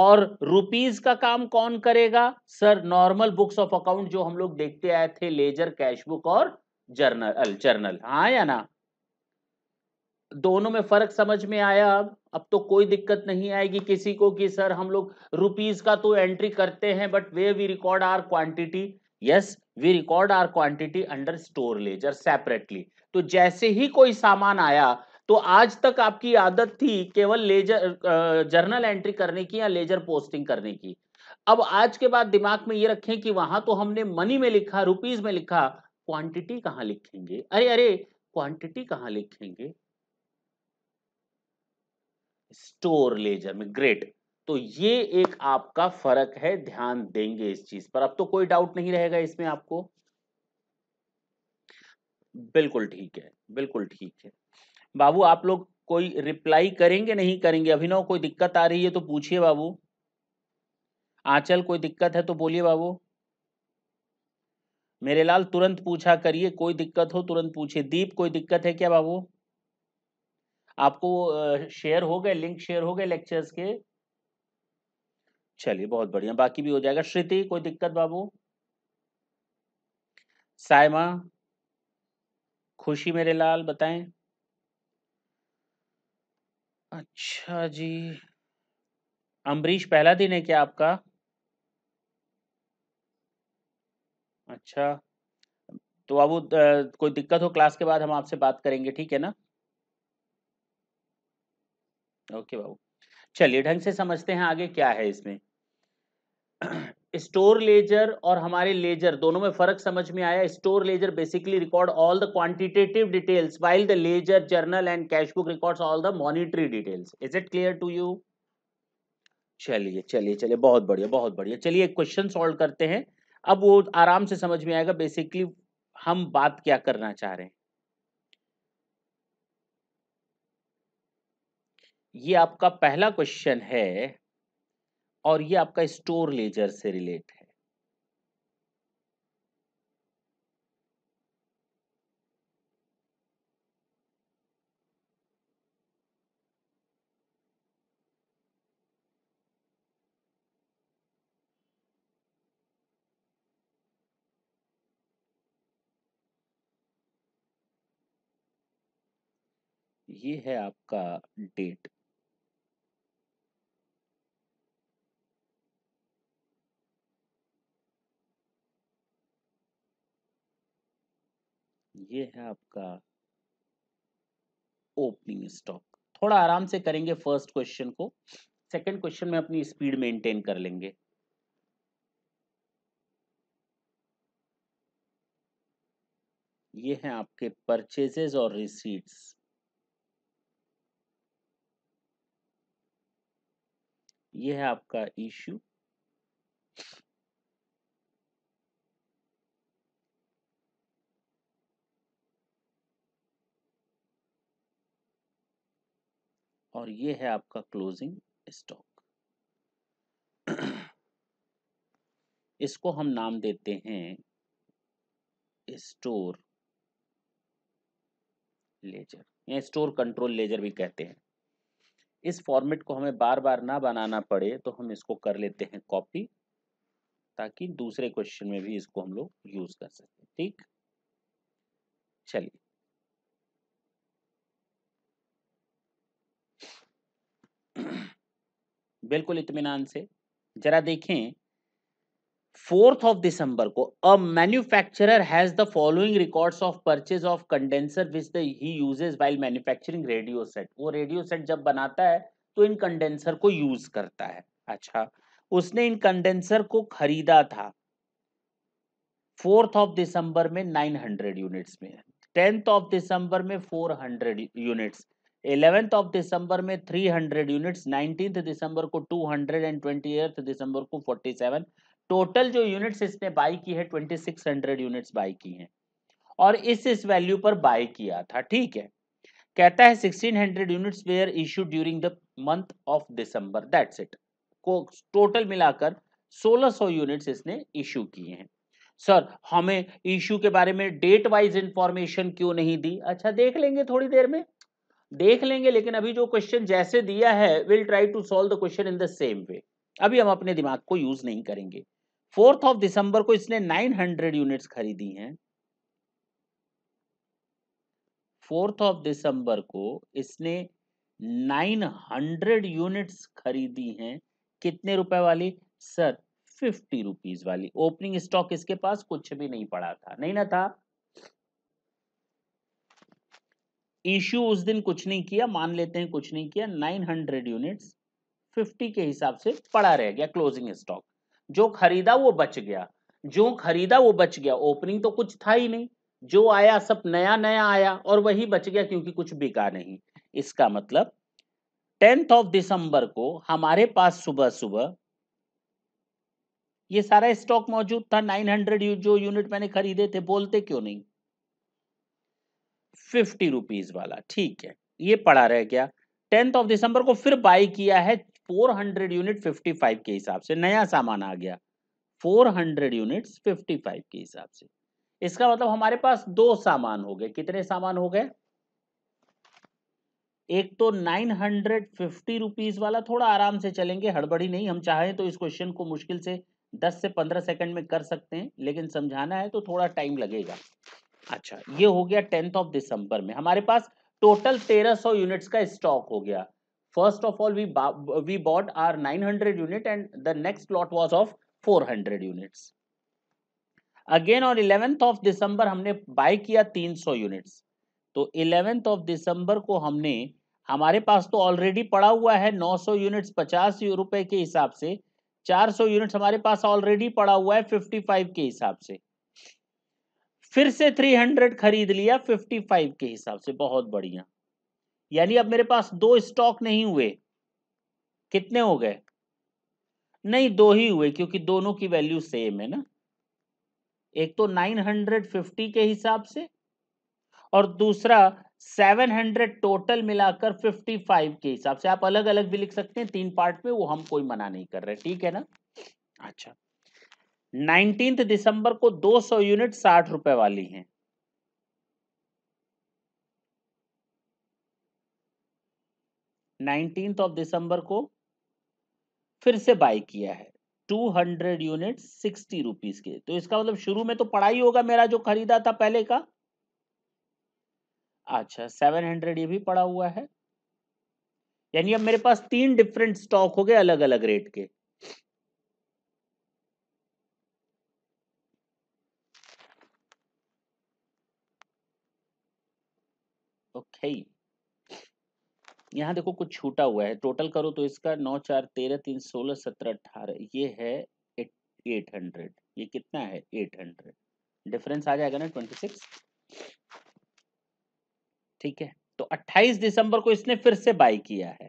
और रुपीज का काम कौन करेगा sir normal books of account जो हम लोग देखते आए थे लेजर कैश बुक और जर्नल जर्नल हाँ या ना दोनों में फर्क समझ में आया अब अब तो कोई दिक्कत नहीं आएगी किसी को कि सर हम लोग रुपीज का तो एंट्री करते हैं बट वे we record our quantity yes we record our quantity under store ledger separately तो जैसे ही कोई सामान आया तो आज तक आपकी आदत थी केवल लेजर जर्नल एंट्री करने की या लेजर पोस्टिंग करने की अब आज के बाद दिमाग में ये रखें कि वहां तो हमने मनी में लिखा रुपीज में लिखा क्वांटिटी कहां लिखेंगे अरे अरे क्वांटिटी कहां लिखेंगे स्टोर लेजर में ग्रेट तो ये एक आपका फर्क है ध्यान देंगे इस चीज पर अब तो कोई डाउट नहीं रहेगा इसमें आपको बिल्कुल ठीक है बिल्कुल ठीक है बाबू आप लोग कोई रिप्लाई करेंगे नहीं करेंगे अभिनव कोई दिक्कत आ रही है तो पूछिए बाबू आंचल कोई दिक्कत है तो बोलिए बाबू मेरे लाल तुरंत पूछा करिए कोई दिक्कत हो तुरंत पूछिए दीप कोई दिक्कत है क्या बाबू आपको शेयर हो गए लिंक शेयर हो गए लेक्चर्स के चलिए बहुत बढ़िया बाकी भी हो जाएगा श्रुति कोई दिक्कत बाबू सायमा खुशी मेरे लाल बताएं अच्छा जी अम्बरीश पहला दिन है क्या आपका अच्छा तो बाबू कोई दिक्कत हो क्लास के बाद हम आपसे बात करेंगे ठीक है ना ओके बाबू चलिए ढंग से समझते हैं आगे क्या है इसमें स्टोर लेजर और हमारे लेजर दोनों में फर्क समझ में आया store ledger basically record all the quantitative details while the ledger journal and cash book records all the monetary details is it clear to you चलिए चलिए चलिए बहुत बढ़िया बहुत बढ़िया चलिए एक क्वेश्चन सॉल्व करते हैं अब वो आराम से समझ में आएगा बेसिकली हम बात क्या करना चाह रहे हैं ये आपका पहला क्वेश्चन है और ये आपका स्टोर लेजर से रिलेट है ये है आपका डेट ये है आपका ओपनिंग स्टॉक थोड़ा आराम से करेंगे फर्स्ट क्वेश्चन को सेकंड क्वेश्चन में अपनी स्पीड मेंटेन कर लेंगे ये है आपके परचेजेस और रिसीट्स ये है आपका इश्यू और ये है आपका क्लोजिंग स्टॉक इसको हम नाम देते हैं स्टोर लेजर या स्टोर कंट्रोल लेजर भी कहते हैं इस फॉर्मेट को हमें बार बार ना बनाना पड़े तो हम इसको कर लेते हैं कॉपी ताकि दूसरे क्वेश्चन में भी इसको हम लोग यूज कर सकें ठीक चलिए बिल्कुल इतमान से जरा देखें फोर्थ ऑफ दिसंबर को a manufacturer has the following records of purchase of condenser which the he uses while manufacturing radio set वो रेडियो सेट जब बनाता है तो इन कंडेंसर को यूज करता है अच्छा उसने इन कंडेंसर को खरीदा था फोर्थ ऑफ दिसंबर में 900 यूनिट्स में टेंथ ऑफ दिसंबर में 400 यूनिट्स इलेवेंथ ऑफ दिसंबर में 300 यूनिट्स नाइनटीन्थ दिसंबर को 200 एंड ट्वेंटी दिसंबर को 47 टोटल जो यूनिट्स इसने बाई की है 2600 यूनिट्स बाई की हैं और इस इस वैल्यू पर बाय किया था ठीक है कहता है 1600 units were issue during the month of December that's it को टोटल मिलाकर 1600 यूनिट्स इसने इशू किए हैं सर हमें इशू के बारे में डेट वाइज इंफॉर्मेशन क्यों नहीं दी अच्छा देख लेंगे थोड़ी देर में देख लेंगे लेकिन अभी जो क्वेश्चन जैसे दिया है will try to solve the question in the same way अभी हम अपने दिमाग को यूज नहीं करेंगे फोर्थ ऑफ दिसंबर को इसने 900 यूनिट्स खरीदी हैं फोर्थ ऑफ दिसंबर को इसने 900 यूनिट्स खरीदी हैं कितने रुपए वाली सर फिफ्टी रुपीज वाली ओपनिंग स्टॉक इसके पास कुछ भी नहीं पड़ा था नहीं ना था इश्यू उस दिन कुछ नहीं किया मान लेते हैं कुछ नहीं किया 900 यूनिट्स 50 के हिसाब से पड़ा रह गया क्लोजिंग स्टॉक जो खरीदा वो बच गया जो खरीदा वो बच गया ओपनिंग तो कुछ था ही नहीं जो आया सब नया नया आया और वही बच गया क्योंकि कुछ बिका नहीं इसका मतलब टेंथ ऑफ दिसंबर को हमारे पास सुबह सुबह ये सारा स्टॉक मौजूद था 900 जो यूनिट मैंने खरीदे थे बोलते क्यों नहीं फिफ्टी रुपीज वाला ठीक है ये पड़ा रह गया टेंथ ऑफ दिसंबर को फिर बाई किया है four hundred unit fifty five के हिसाब से नया सामान आ गया four hundred units fifty five के हिसाब से इसका मतलब हमारे पास दो सामान हो गए कितने सामान हो गए एक तो नाइन हंड्रेड फिफ्टी रुपीज वाला थोड़ा आराम से चलेंगे हड़बड़ी नहीं हम चाहें तो इस क्वेश्चन को मुश्किल से दस से पंद्रह सेकंड में कर सकते हैं लेकिन समझाना है तो थोड़ा टाइम लगेगा अच्छा ये हो गया टेंथ ऑफ दिसंबर में हमारे पास टोटल 1300 यूनिट्स का स्टॉक हो गया first of all we we bought our 900 unit and the next lot was of 400 units again और इलेवेंथ ऑफ दिसंबर हमने बाय किया 300 यूनिट्स तो इलेवेंथ ऑफ दिसंबर को हमने हमारे पास तो ऑलरेडी पड़ा हुआ है 900 यूनिट्स पचास रुपए के हिसाब से 400 यूनिट्स हमारे पास ऑलरेडी पड़ा हुआ है 55 के हिसाब से फिर से 300 खरीद लिया 55 के हिसाब से बहुत बढ़िया यानी अब मेरे पास दो स्टॉक नहीं हुए कितने हो गए नहीं दो ही हुए क्योंकि दोनों की वैल्यू सेम है ना एक तो 950 के हिसाब से और दूसरा 700 टोटल मिलाकर 55 के हिसाब से आप अलग अलग भी लिख सकते हैं तीन पार्ट में वो हम कोई मना नहीं कर रहे ठीक है ना अच्छा नाइनटीन दिसंबर को 200 यूनिट साठ रुपए वाली हैं नाइनटीन ऑफ दिसंबर को फिर से बाई किया है 200 यूनिट 60 रुपीस के तो इसका मतलब शुरू में तो पढ़ाई होगा मेरा जो खरीदा था पहले का अच्छा 700 ये भी पड़ा हुआ है यानी अब मेरे पास तीन डिफरेंट स्टॉक हो गए अलग अलग रेट के है ही यहाँ देखो कुछ छूटा हुआ है टोटल करो तो इसका नौ चार तेरह तीन सोलह सत्रह अठारह ये है एट हंड्रेड ये कितना है एट हंड्रेड डिफरेंस आ जाएगा ना ट्वेंटी सिक्स ठीक है तो अट्ठाईस दिसंबर को इसने फिर से बाई किया है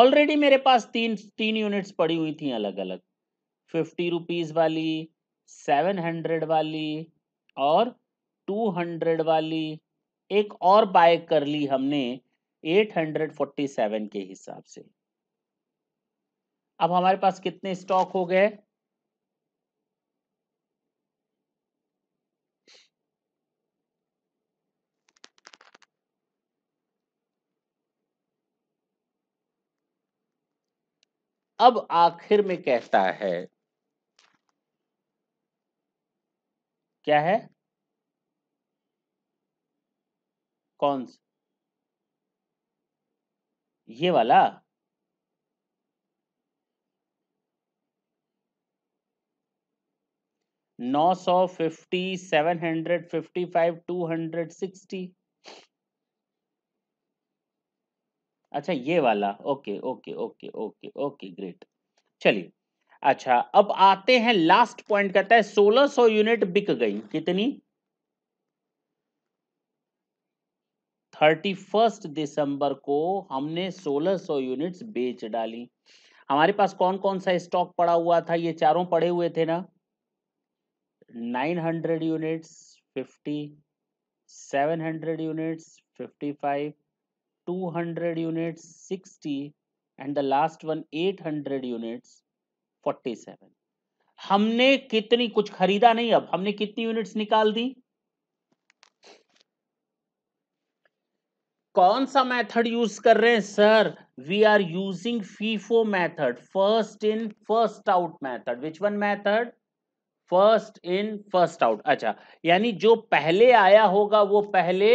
ऑलरेडी मेरे पास तीन तीन यूनिट्स पड़ी हुई थी अलग अलग फिफ्टी रुपीज वाली सेवन हंड्रेड वाली और टू हंड्रेड वाली एक और बाय कर ली हमने 847 के हिसाब से अब हमारे पास कितने स्टॉक हो गए अब आखिर में कहता है क्या है कौन ये वाला नौ सौ fifty seven hundred fifty five two hundred sixty अच्छा ये वाला okay okay okay okay okay great चलिए अच्छा अब आते हैं लास्ट पॉइंट कहता है सोलह सौ यूनिट बिक गई कितनी थर्टी फर्स्ट दिसंबर को हमने 1600 यूनिट्स बेच डाली हमारे पास कौन कौन सा स्टॉक पड़ा हुआ था ये चारों पड़े हुए थे ना 900 units 50 700 units 55 200 units 60 and the last one 800 units 47 हमने कितनी कुछ खरीदा नहीं अब हमने कितनी यूनिट्स निकाल दी कौन सा मेथड यूज कर रहे हैं sir we are using FIFO method first in first out method which one method first in first out अच्छा यानी जो पहले आया होगा वो पहले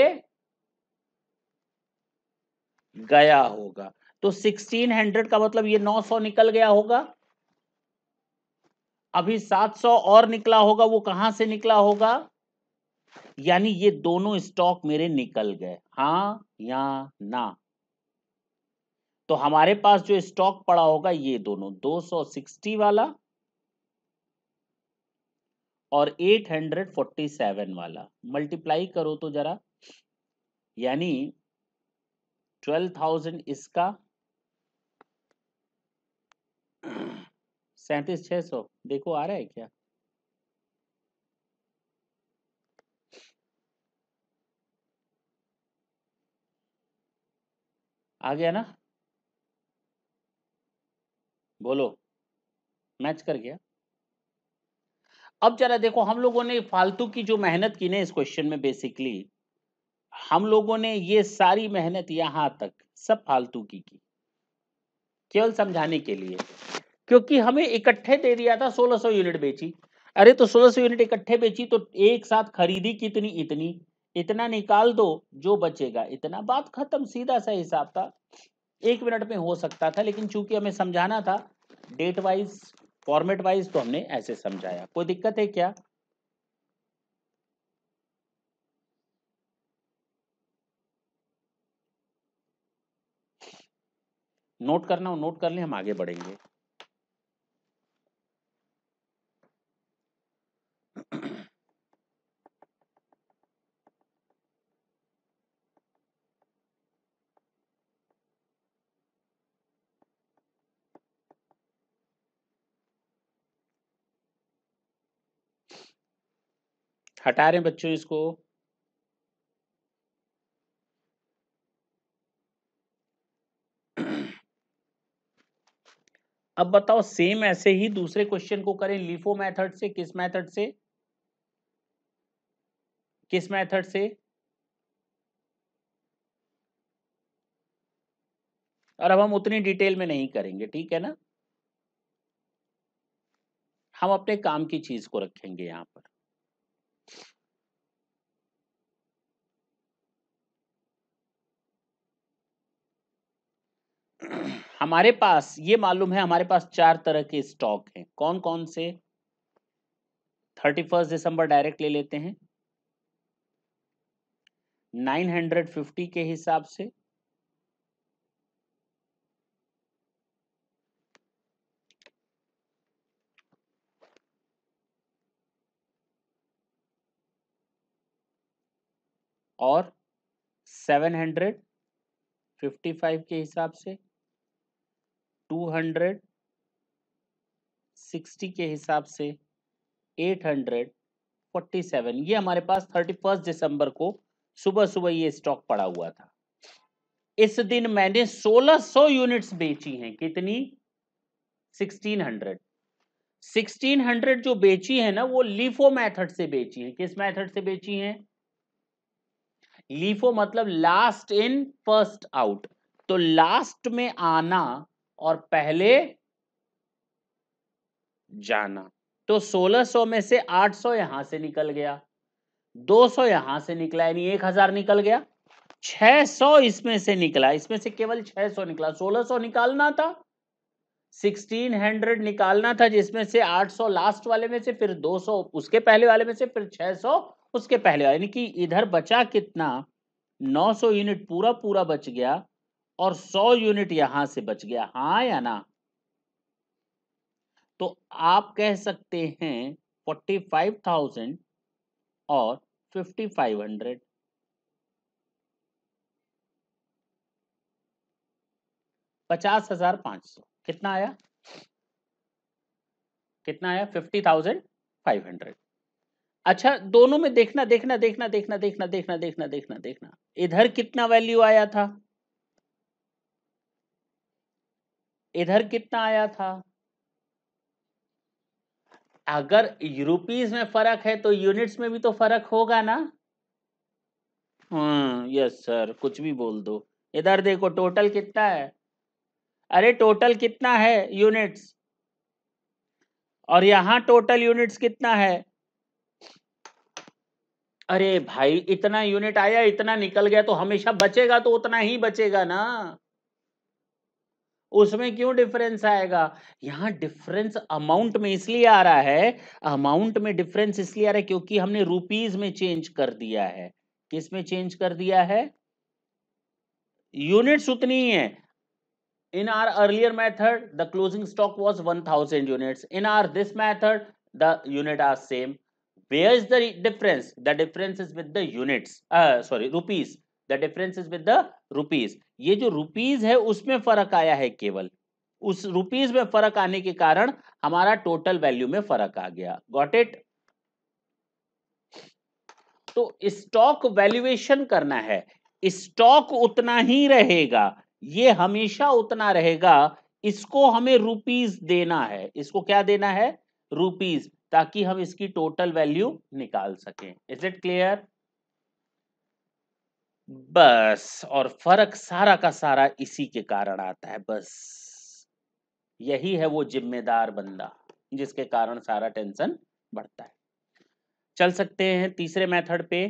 गया होगा तो 1600 का मतलब ये 900 निकल गया होगा अभी 700 और निकला होगा वो कहां से निकला होगा यानी ये दोनों स्टॉक मेरे निकल गए हाँ या ना तो हमारे पास जो स्टॉक पड़ा होगा ये दोनों 260 वाला और 847 वाला मल्टीप्लाई करो तो जरा यानी 12,000 इसका सैतीस छह सौ देखो आ रहा है क्या आ गया ना बोलो मैच कर गया अब जरा देखो हम लोगों ने फालतू की जो मेहनत की ना इस क्वेश्चन में बेसिकली हम लोगों ने ये सारी मेहनत यहां तक सब फालतू की की केवल समझाने के लिए क्योंकि हमें इकट्ठे दे दिया था 1600 यूनिट बेची अरे तो 1600 यूनिट इकट्ठे बेची तो एक साथ खरीदी कितनी इतनी इतना निकाल दो जो बचेगा इतना बात खत्म सीधा सा हिसाब था एक मिनट में हो सकता था लेकिन चूंकि हमें समझाना था डेट वाइज फॉर्मेट वाइज तो हमने ऐसे समझाया कोई दिक्कत है क्या नोट करना हो नोट कर ले हम आगे बढ़ेंगे हटा रहे हैं बच्चों इसको अब बताओ सेम ऐसे ही दूसरे क्वेश्चन को करें लिफो मेथड से किस मेथड से किस मेथड से और अब हम उतनी डिटेल में नहीं करेंगे ठीक है ना हम अपने काम की चीज को रखेंगे यहां पर हमारे पास ये मालूम है हमारे पास चार तरह के स्टॉक हैं कौन कौन से थर्टी फर्स्ट दिसंबर डायरेक्ट ले लेते हैं 950 के हिसाब से और 755 के हिसाब से टू हंड्रेड सिक्सटी के हिसाब से एट हंड्रेड फोर्टी सेवन ये हमारे पास थर्टी फर्स्ट दिसंबर को सुबह सुबह ये स्टॉक पड़ा हुआ था इस दिन मैंने 1600 यूनिट्स बेची हैं कितनी 1600 1600 जो बेची है ना वो लीफो मेथड से बेची है किस मेथड से बेची है लीफो मतलब लास्ट इन फर्स्ट आउट तो लास्ट में आना और पहले जाना तो 1600 में से 800 यहां से निकल गया 200 यहां से निकला यानी 1000 निकल गया 600 इसमें से निकला इसमें से केवल 600 निकला 1600 निकालना था 1600 निकालना था जिसमें से 800 लास्ट वाले में से फिर 200 उसके पहले वाले में से फिर 600 उसके पहले वाले यानी कि इधर बचा कितना 900 यूनिट पूरा पूरा बच गया और 100 यूनिट यहां से बच गया हाँ या ना तो आप कह सकते हैं 45,000 और 5,500 पचास हजार पांच सौ कितना आया कितना आया फिफ्टी थाउजेंड फाइव हंड्रेड अच्छा दोनों में देखना देखना देखना देखना देखना देखना देखना देखना देखना इधर कितना वैल्यू आया था इधर कितना आया था अगर यूरोपीज में फर्क है तो यूनिट्स में भी तो फर्क होगा ना हम्म यस सर कुछ भी बोल दो इधर देखो टोटल कितना है अरे टोटल कितना है यूनिट्स और यहां टोटल यूनिट्स कितना है अरे भाई इतना यूनिट आया इतना निकल गया तो हमेशा बचेगा तो उतना ही बचेगा ना उसमें क्यों डिफरेंस आएगा यहां डिफरेंस अमाउंट में इसलिए आ रहा है अमाउंट में डिफरेंस इसलिए आ रहा है क्योंकि हमने रुपीज में चेंज कर दिया है किस में चेंज कर दिया है यूनिट्स उतनी ही है in our earlier method the closing stock was one thousand units in our this method the unit are same where is the difference the difference is with the units sorry rupees the difference is with the rupees ये जो rupees है उसमें फर्क आया है केवल उस rupees में फर्क आने के कारण हमारा टोटल वैल्यू में फर्क आ गया गॉट इट तो स्टॉक वैल्यूएशन करना है स्टॉक उतना ही रहेगा ये हमेशा उतना रहेगा इसको हमें रुपीज देना है इसको क्या देना है रुपीज ताकि हम इसकी टोटल वैल्यू निकाल सकें इज इट क्लियर बस और फर्क सारा का सारा इसी के कारण आता है बस यही है वो जिम्मेदार बंदा जिसके कारण सारा टेंशन बढ़ता है चल सकते हैं तीसरे मेथड पे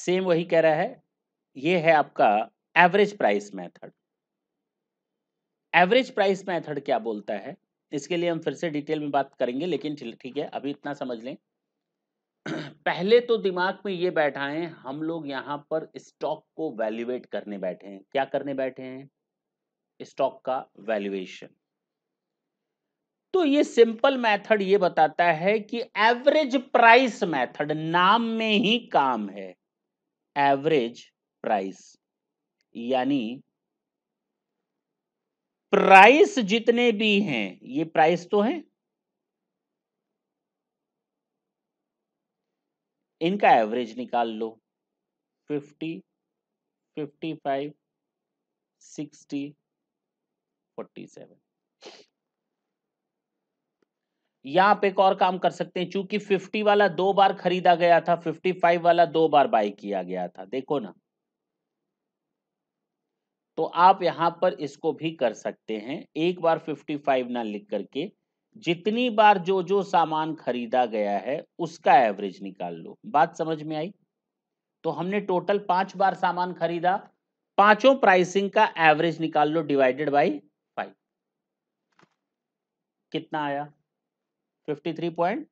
सेम वही कह रहा है ये है आपका average price method average price method क्या बोलता है इसके लिए हम फिर से डिटेल में बात करेंगे लेकिन ठीक है अभी इतना समझ लें पहले तो दिमाग में ये बैठा है हम लोग यहाँ पर स्टॉक को वैल्यूएट करने बैठे हैं क्या करने बैठे हैं स्टॉक का वैल्यूएशन तो ये सिंपल मेथड ये बताता है कि एवरेज प्राइस मेथड नाम में ही काम है एवरेज प्राइस यानी प्राइस जितने भी हैं ये प्राइस तो है इनका एवरेज निकाल लो fifty fifty five sixty forty seven यहां पे एक और काम कर सकते हैं चूंकि 50 वाला दो बार खरीदा गया था 55 वाला दो बार बाय किया गया था देखो ना तो आप यहां पर इसको भी कर सकते हैं एक बार 55 ना लिख करके जितनी बार जो जो सामान खरीदा गया है उसका एवरेज निकाल लो बात समझ में आई तो हमने टोटल पांच बार सामान खरीदा पांचों प्राइसिंग का एवरेज निकाल लो डिवाइडेड बाई फाइव कितना आया फिफ्टी थ्री पॉइंट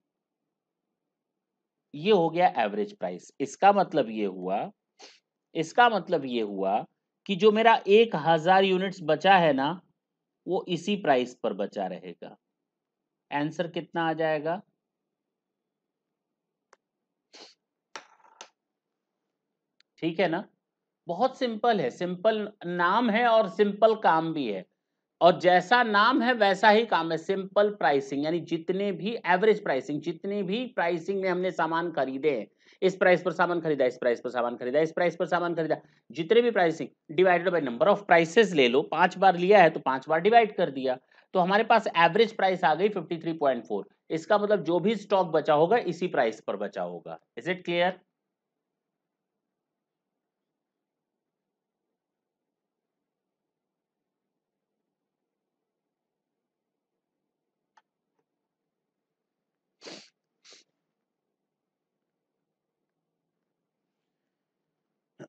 ये हो गया एवरेज प्राइस इसका मतलब ये हुआ इसका मतलब ये हुआ कि जो मेरा एक हजार यूनिट्स बचा है ना वो इसी प्राइस पर बचा रहेगा आंसर कितना आ जाएगा ठीक है ना बहुत सिंपल है सिंपल नाम है और सिंपल काम भी है और जैसा नाम है वैसा ही काम है सिंपल प्राइसिंग यानी जितने भी एवरेज प्राइसिंग जितनी भी प्राइसिंग में हमने सामान खरीदे हैं इस प्राइस पर सामान खरीदा इस प्राइस पर सामान खरीदा इस प्राइस पर सामान खरीदा जितने भी pricing divided by number of prices ले लो पांच बार लिया है तो पांच बार डिवाइड कर दिया तो हमारे पास एवरेज प्राइस आ गई 53.4 इसका मतलब जो भी स्टॉक बचा होगा इसी प्राइस पर बचा होगा इज इट क्लियर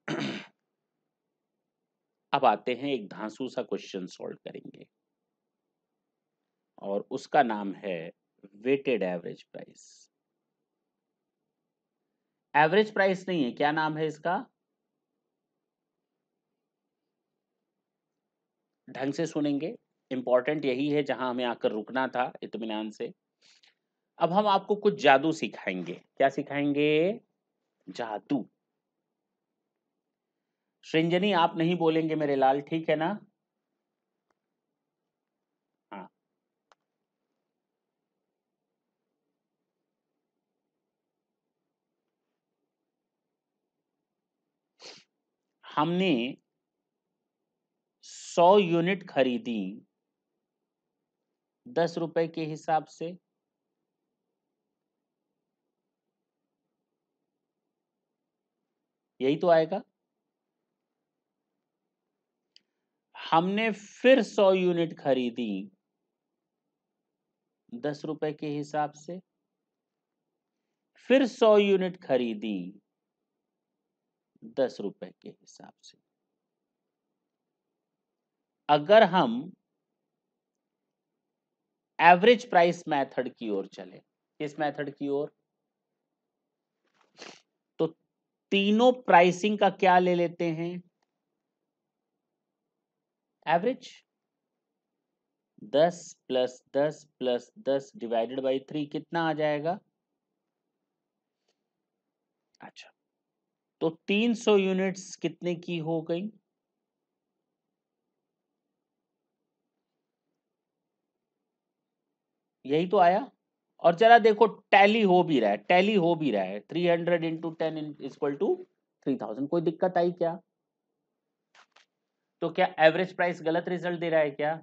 अब आते हैं एक धांसू सा क्वेश्चन सॉल्व करेंगे और उसका नाम है weighted average price average price नहीं है क्या नाम है इसका ढंग से सुनेंगे इंपॉर्टेंट यही है जहां हमें आकर रुकना था इतमान से अब हम आपको कुछ जादू सिखाएंगे क्या सिखाएंगे जादू श्रृंजनी आप नहीं बोलेंगे मेरे लाल ठीक है ना हाँ हमने सौ यूनिट खरीदी दस रुपए के हिसाब से यही तो आएगा हमने फिर सौ यूनिट खरीदी दस रुपए के हिसाब से फिर सौ यूनिट खरीदी दस रुपए के हिसाब से अगर हम एवरेज प्राइस मेथड की ओर चले किस मेथड की ओर तो तीनों प्राइसिंग का क्या ले लेते हैं एवरेज दस प्लस दस प्लस दस डिवाइडेड बाई थ्री कितना आ जाएगा अच्छा तो 300 यूनिट्स कितने की हो गई यही तो आया और जरा देखो टैली हो भी रहा है टैली हो भी रहा है 300 hundred into ten is equal to three thousand कोई दिक्कत आई क्या तो क्या एवरेज प्राइस गलत रिजल्ट दे रहा है क्या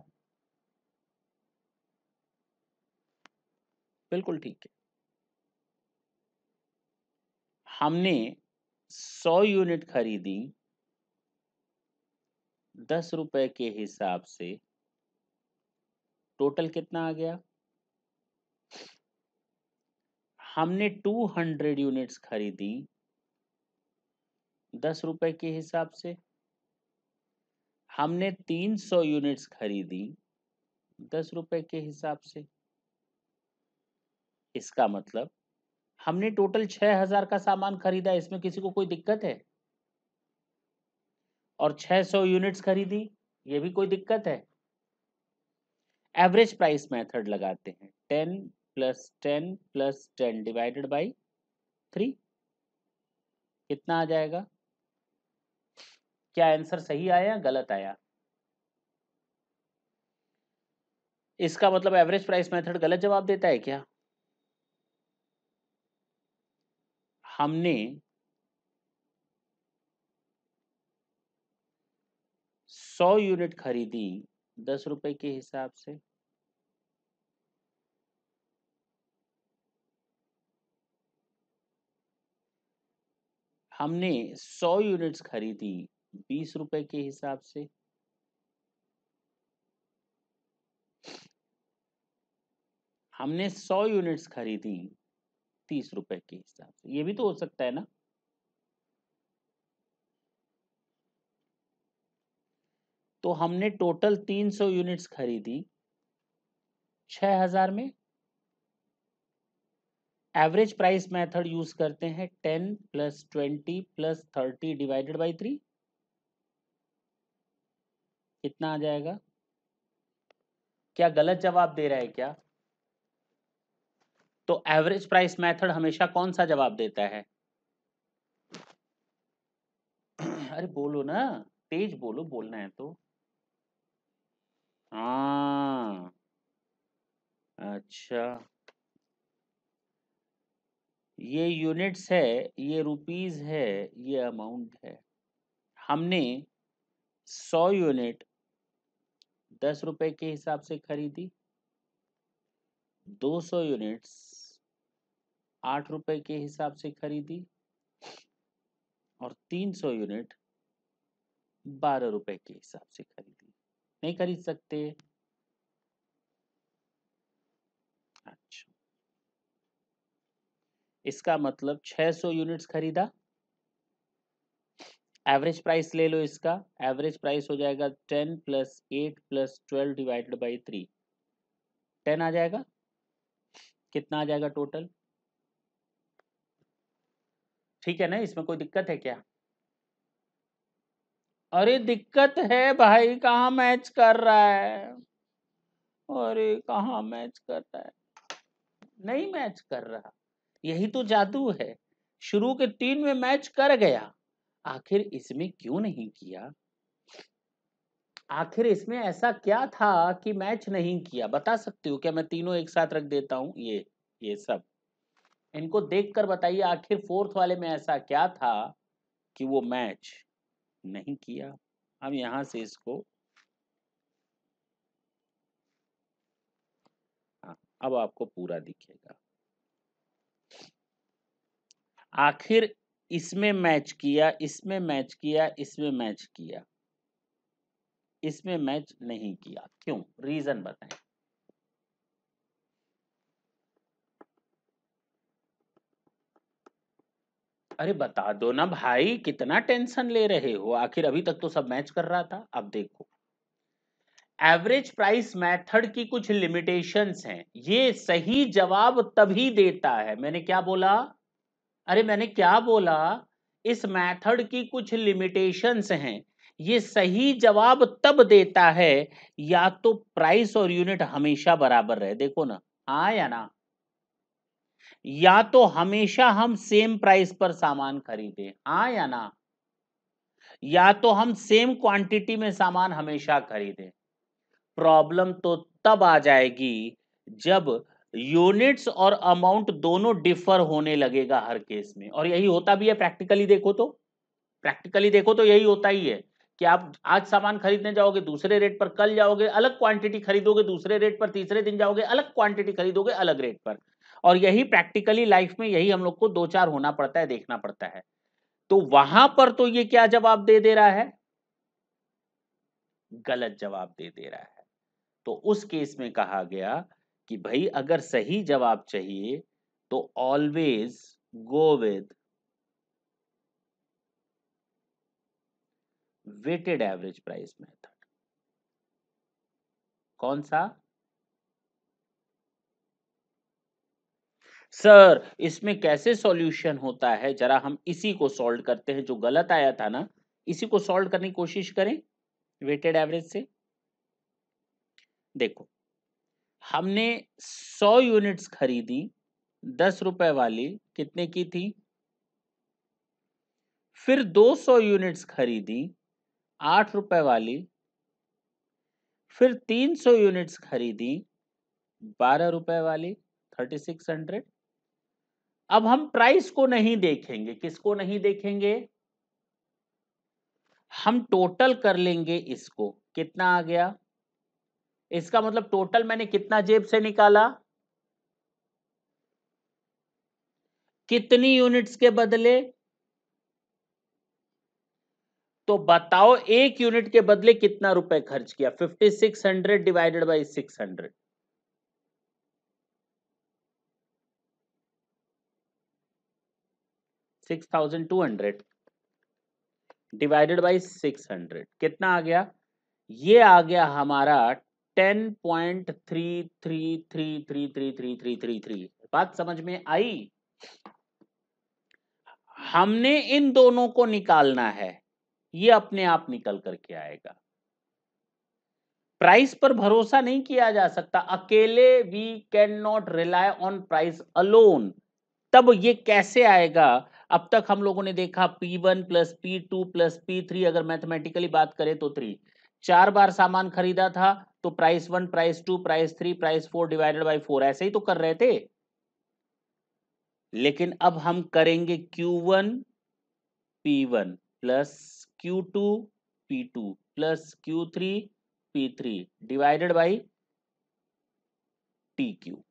बिल्कुल ठीक है हमने 100 यूनिट खरीदी दस रुपए के हिसाब से टोटल कितना आ गया हमने 200 यूनिट्स खरीदी दस रुपए के हिसाब से हमने 300 यूनिट्स खरीदी दस रुपए के हिसाब से इसका मतलब हमने टोटल 6000 का सामान खरीदा इसमें किसी को कोई दिक्कत है और 600 यूनिट्स खरीदी ये भी कोई दिक्कत है एवरेज प्राइस मेथड लगाते हैं ten plus ten plus ten divided by three कितना आ जाएगा क्या आंसर सही आया या गलत आया इसका मतलब एवरेज प्राइस मेथड गलत जवाब देता है क्या हमने सौ यूनिट खरीदी दस रुपए के हिसाब से हमने सौ यूनिट्स खरीदी बीस रुपए के हिसाब से हमने सौ यूनिट्स खरीदी तीस रुपए के हिसाब से ये भी तो हो सकता है ना तो हमने टोटल तीन सौ यूनिट्स खरीदी छह हजार में एवरेज प्राइस मेथड यूज करते हैं ten plus twenty plus thirty divided by three कितना आ जाएगा क्या गलत जवाब दे रहा है क्या तो एवरेज प्राइस मेथड हमेशा कौन सा जवाब देता है अरे बोलो ना तेज बोलो बोलना है तो हाँ अच्छा ये यूनिट्स है ये रुपीस है ये अमाउंट है हमने सौ यूनिट दस रुपए के हिसाब से खरीदी 200 यूनिट्स आठ रुपए के हिसाब से खरीदी और 300 यूनिट बारह रुपए के हिसाब से खरीदी नहीं खरीद सकते अच्छा इसका मतलब 600 यूनिट्स खरीदा एवरेज प्राइस ले लो इसका एवरेज प्राइस हो जाएगा ten plus eight plus twelve divided by three ten आ जाएगा कितना आ जाएगा टोटल ठीक है ना इसमें कोई दिक्कत है क्या अरे दिक्कत है भाई कहा मैच कर रहा है अरे कहा मैच कर रहा है नहीं मैच कर रहा यही तो जादू है शुरू के तीन में मैच कर गया आखिर इसमें क्यों नहीं किया आखिर इसमें ऐसा क्या था कि मैच नहीं किया बता सकते हो क्या मैं तीनों एक साथ रख देता हूं ये ये सब इनको देखकर बताइए आखिर फोर्थ वाले में ऐसा क्या था कि वो मैच नहीं किया हम यहां से इसको हाँ, अब आपको पूरा दिखेगा आखिर इसमें मैच किया इसमें मैच किया इसमें मैच किया इसमें मैच नहीं किया क्यों रीजन बताएं अरे बता दो ना भाई कितना टेंशन ले रहे हो आखिर अभी तक तो सब मैच कर रहा था अब देखो एवरेज प्राइस मेथड की कुछ लिमिटेशंस हैं ये सही जवाब तभी देता है मैंने क्या बोला अरे मैंने क्या बोला इस मेथड की कुछ लिमिटेशंस हैं ये सही जवाब तब देता है या तो प्राइस और यूनिट हमेशा बराबर रहे देखो ना हाँ या ना या तो हमेशा हम सेम प्राइस पर सामान खरीदें हाँ या ना या तो हम सेम क्वांटिटी में सामान हमेशा खरीदें प्रॉब्लम तो तब आ जाएगी जब यूनिट्स और अमाउंट दोनों डिफर होने लगेगा हर केस में और यही होता भी है प्रैक्टिकली देखो तो प्रैक्टिकली देखो तो यही होता ही है कि आप आज सामान खरीदने जाओगे दूसरे रेट पर कल जाओगे अलग क्वांटिटी खरीदोगे दूसरे रेट पर तीसरे दिन जाओगे अलग क्वांटिटी खरीदोगे अलग रेट पर और यही प्रैक्टिकली लाइफ में यही हम लोग को दो चार होना पड़ता है देखना पड़ता है तो वहां पर तो ये क्या जवाब दे दे रहा है गलत जवाब दे दे रहा है तो उस केस में कहा गया कि भाई अगर सही जवाब चाहिए तो always go with weighted average price method कौन सा सर इसमें कैसे सॉल्यूशन होता है जरा हम इसी को सॉल्व करते हैं जो गलत आया था ना इसी को सॉल्व करने की कोशिश करें वेटेड एवरेज से देखो हमने सौ यूनिट्स खरीदी दस रुपए वाली कितने की थी फिर 200 यूनिट्स खरीदी आठ रुपए वाली फिर 300 यूनिट्स खरीदी बारह रुपए वाली 3600 अब हम प्राइस को नहीं देखेंगे किसको नहीं देखेंगे हम टोटल कर लेंगे इसको कितना आ गया इसका मतलब टोटल मैंने कितना जेब से निकाला कितनी यूनिट्स के बदले तो बताओ एक यूनिट के बदले कितना रुपए खर्च किया 5600 डिवाइडेड बाय 600 6,200 डिवाइडेड बाय 600 कितना आ गया ये आ गया हमारा ten point three three three three three three three three three बात समझ में आई हमने इन दोनों को निकालना है ये अपने आप निकल करके आएगा प्राइस पर भरोसा नहीं किया जा सकता अकेले we can not rely on price alone तब ये कैसे आएगा अब तक हम लोगों ने देखा P1 one plus P two plus P three अगर मैथमेटिकली बात करें तो थ्री चार बार सामान खरीदा था तो price one price two price three price four divided by four ऐसे ही तो कर रहे थे लेकिन अब हम करेंगे Q1 P1 P one plus Q two P two plus Q three P three divided by T Q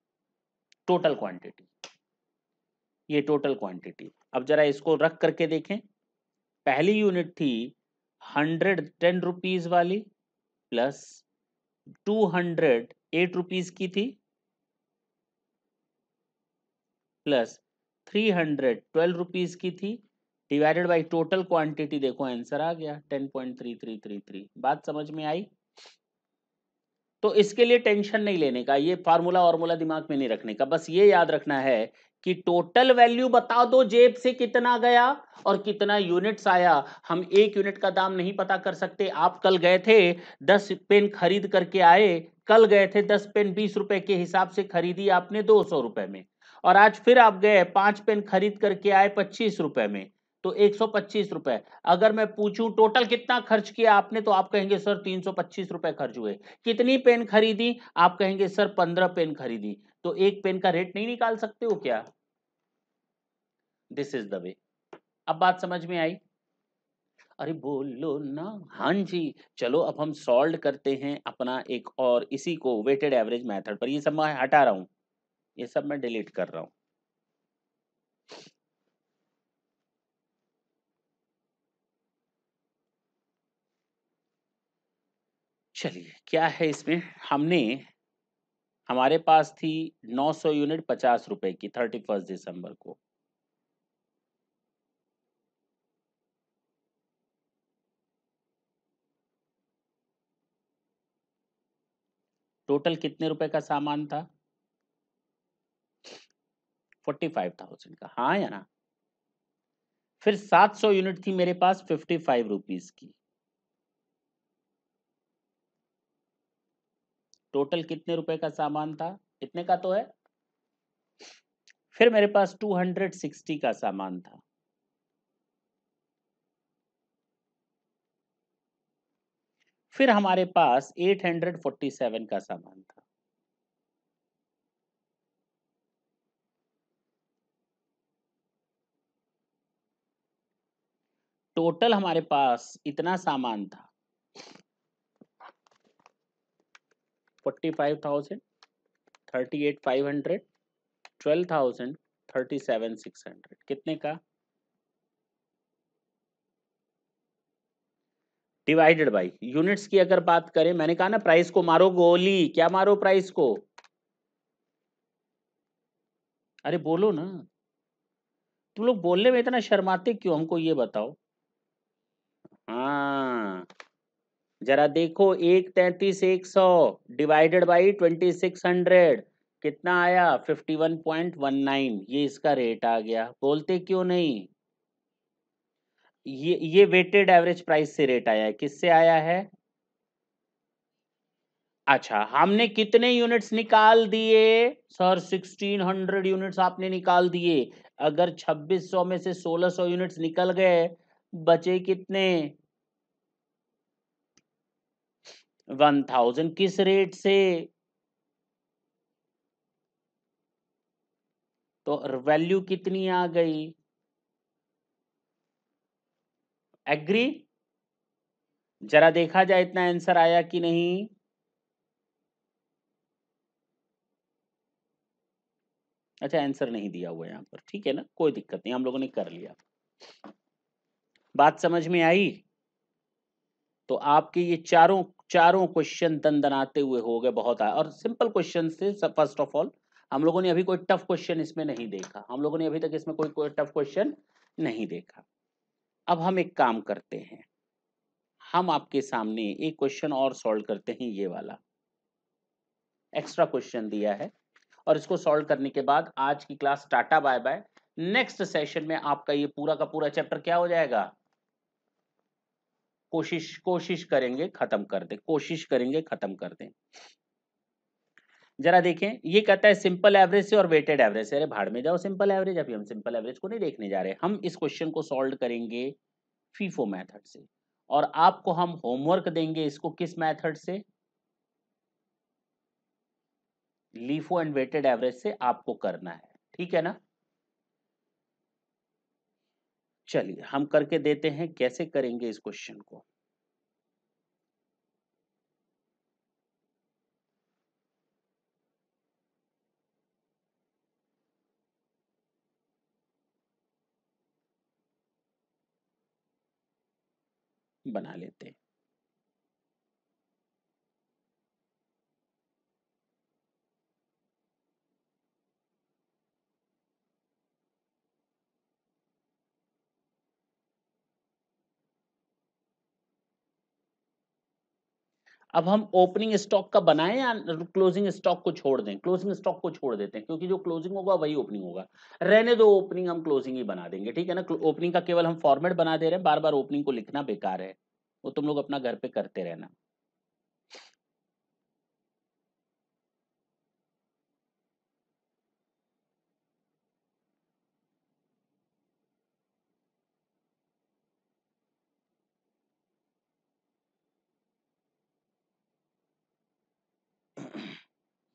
total quantity ये टोटल क्वांटिटी अब जरा इसको रख करके देखें पहली यूनिट थी हंड्रेड टेन रुपीज वाली plus two hundred eight rupees की थी plus three hundred twelve rupees की थी डिवाइडेड बाय टोटल क्वांटिटी देखो आंसर आ गया ten point three three three three बात समझ में आई तो इसके लिए टेंशन नहीं लेने का ये फार्मूला वार्मूला दिमाग में नहीं रखने का बस ये याद रखना है कि टोटल वैल्यू बता दो जेब से कितना गया और कितना यूनिट्स आया हम एक यूनिट का दाम नहीं पता कर सकते आप कल गए थे दस पेन खरीद करके आए कल गए थे दस पेन बीस रुपए के हिसाब से खरीदी आपने दो सौ रुपए में और आज फिर आप गए पांच पेन खरीद करके आए पच्चीस रुपए में तो एक सौ पच्चीस रुपए अगर मैं पूछूं टोटल कितना खर्च किया आपने तो आप कहेंगे सर तीन सौ पच्चीस रुपए खर्च हुए कितनी पेन खरीदी आप कहेंगे सर पंद्रह पेन खरीदी तो एक पेन का रेट नहीं निकाल सकते हो क्या दिस इज द वे अब बात समझ में आई अरे बोलो ना हाँ जी चलो अब हम सॉल्व करते हैं अपना एक और इसी को वेटेड एवरेज मेथड पर ये सब मैं हटा रहा हूं ये सब मैं डिलीट कर रहा हूं चलिए क्या है इसमें हमने हमारे पास थी 900 यूनिट पचास रुपए की थर्टी फर्स्ट दिसंबर को टोटल कितने रुपए का सामान था फोर्टी फाइव थाउजेंड का हाँ या ना फिर सात सौ यूनिट थी मेरे पास फिफ्टी फाइव रुपीज की टोटल कितने रुपए का सामान था इतने का तो है फिर मेरे पास 260 का सामान था फिर हमारे पास 847 का सामान था टोटल हमारे पास इतना सामान था forty five thousand thirty eight five hundred twelve thousand thirty seven six hundred कितने का डिवाइडेड बाई यूनिट्स की अगर बात करें मैंने कहा ना प्राइस को मारो गोली क्या मारो प्राइस को अरे बोलो ना तुम लोग बोलने में इतना शर्माते क्यों हमको ये बताओ हाँ जरा देखो एक तैतीस एक सौ divided by twenty six hundred कितना आया fifty one point one nine ये इसका रेट आ गया बोलते क्यों नहीं ये ये वेटेड एवरेज प्राइस से रेट आया है किससे आया है अच्छा हमने कितने यूनिट्स निकाल दिए सर सिक्सटीन हंड्रेड यूनिट्स आपने निकाल दिए अगर छब्बीस सौ में से सोलह सौ यूनिट्स निकल गए बचे कितने वन थाउजेंड किस रेट से तो वैल्यू कितनी आ गई एग्री जरा देखा जाए इतना आंसर आया कि नहीं अच्छा आंसर नहीं दिया हुआ यहां पर ठीक है ना कोई दिक्कत नहीं हम लोगों ने कर लिया बात समझ में आई तो आपके ये चारों चारों क्वेश्चन दन दनाते हुए हो गए बहुत आए और सिंपल क्वेश्चन थे फर्स्ट ऑफ ऑल हम लोगों ने अभी कोई टफ क्वेश्चन इसमें नहीं देखा हम लोगों ने अभी तक इसमें कोई कोई टफ क्वेश्चन नहीं देखा अब हम एक काम करते हैं हम आपके सामने एक क्वेश्चन और सॉल्व करते हैं ये वाला एक्स्ट्रा क्वेश्चन दिया है और इसको सॉल्व करने के बाद आज की class tata bye bye next session में आपका ये पूरा का पूरा चैप्टर क्या हो जाएगा कोशिश कोशिश करेंगे खत्म कर दे कोशिश करेंगे खत्म कर दें जरा देखें ये कहता है सिंपल एवरेज से और वेटेड एवरेज से अरे भाड़ में जाओ सिंपल एवरेज अभी हम सिंपल एवरेज को नहीं देखने जा रहे हम इस क्वेश्चन को सॉल्व करेंगे फीफो मेथड से और आपको हम होमवर्क देंगे इसको किस मैथड से लीफो एंड वेटेड एवरेज से आपको करना है ठीक है ना चलिए हम करके देते हैं कैसे करेंगे इस क्वेश्चन को बना लेते हैं अब हम ओपनिंग स्टॉक का बनाएं या क्लोजिंग स्टॉक को छोड़ दें क्लोजिंग स्टॉक को छोड़ देते हैं क्योंकि जो क्लोजिंग होगा वही ओपनिंग होगा रहने दो ओपनिंग हम क्लोजिंग ही बना देंगे ठीक है ना ओपनिंग का केवल हम फॉर्मेट बना दे रहे हैं बार बार ओपनिंग को लिखना बेकार है वो तुम लोग अपना घर पे करते रहना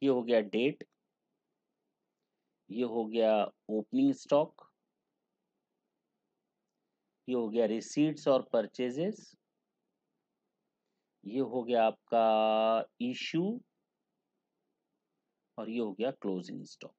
ये हो गया डेट ये हो गया ओपनिंग स्टॉक ये हो गया रिसीट्स और परचेजेस ये हो गया आपका इश्यू और ये हो गया क्लोजिंग स्टॉक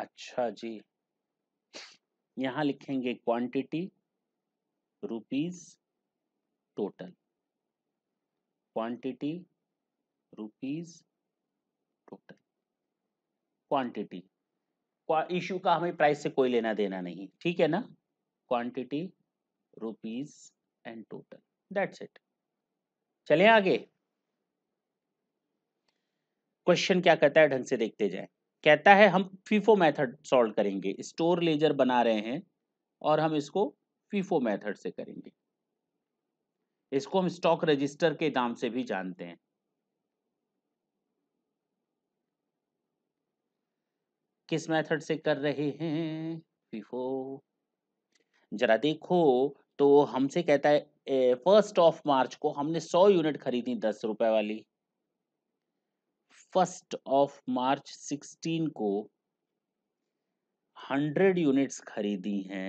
अच्छा जी यहां लिखेंगे quantity rupees total quantity rupees total quantity issue का हमें प्राइस से कोई लेना देना नहीं ठीक है ना quantity rupees and total that's it चले आगे क्वेश्चन क्या कहता है ढंग से देखते जाए कहता है हम फीफो मेथड सॉल्व करेंगे स्टोर लेजर बना रहे हैं और हम इसको फीफो मेथड से करेंगे इसको हम स्टॉक रजिस्टर के नाम से भी जानते हैं किस मेथड से कर रहे हैं फीफो जरा देखो तो हमसे कहता है फर्स्ट ऑफ मार्च को हमने सौ यूनिट खरीदी दस रुपए वाली फर्स्ट ऑफ मार्च 16 को 100 यूनिट्स खरीदी हैं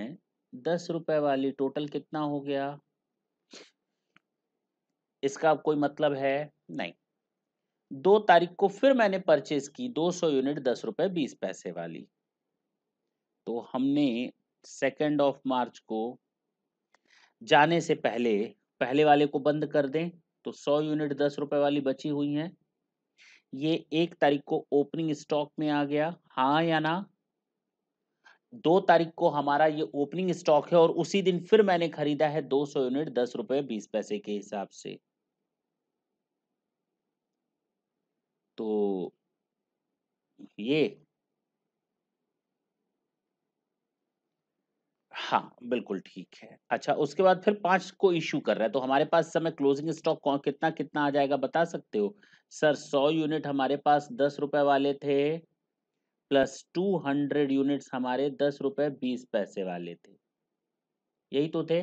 दस रुपए वाली टोटल कितना हो गया इसका कोई मतलब है नहीं दो तारीख को फिर मैंने परचेज की 200 यूनिट दस रुपए बीस पैसे वाली तो हमने सेकेंड ऑफ मार्च को जाने से पहले पहले वाले को बंद कर दें तो 100 यूनिट दस रुपए वाली बची हुई हैं ये एक तारीख को ओपनिंग स्टॉक में आ गया हाँ या ना दो तारीख को हमारा ये ओपनिंग स्टॉक है और उसी दिन फिर मैंने खरीदा है 200 यूनिट दस रुपए बीस पैसे के हिसाब से तो ये हाँ बिल्कुल ठीक है। अच्छा उसके बाद फिर पांच को इश्यू कर रहा है, तो हमारे पास समय क्लोज़िंग स्टॉक कौन कितना-कितना आ जाएगा बता सकते हो? सर सौ यूनिट हमारे पास दस रुपए वाले थे, प्लस टू हंड्रेड यूनिट्स हमारे दस बीस पैसे वाले थे। यही तो थे?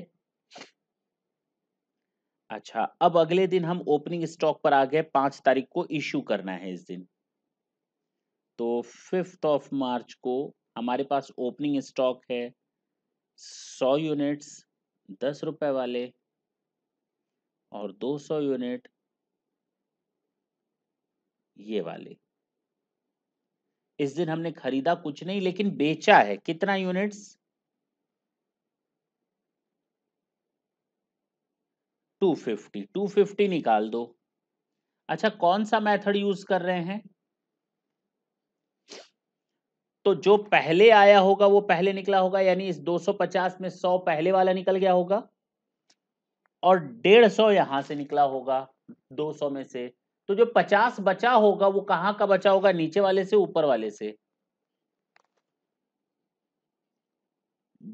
अच्छा, अब अगले दिन हम ओपनिंग स्टॉक पर आ गए पांच तारीख को इश्यू करना है इस दिन। तो फिफ्थ ऑफ मार्च को हमारे पास ओपनिंग स्टॉक है सौ यूनिट्स दस रुपए वाले और दो सौ यूनिट ये वाले इस दिन हमने खरीदा कुछ नहीं लेकिन बेचा है कितना units two fifty two fifty निकाल दो अच्छा कौन सा मेथड यूज कर रहे हैं तो जो पहले आया होगा वो पहले निकला होगा यानी इस 250 में 100 पहले वाला निकल गया होगा और 150 यहां से निकला होगा 200 में से तो जो 50 बचा होगा वो कहां का बचा होगा नीचे वाले से ऊपर वाले से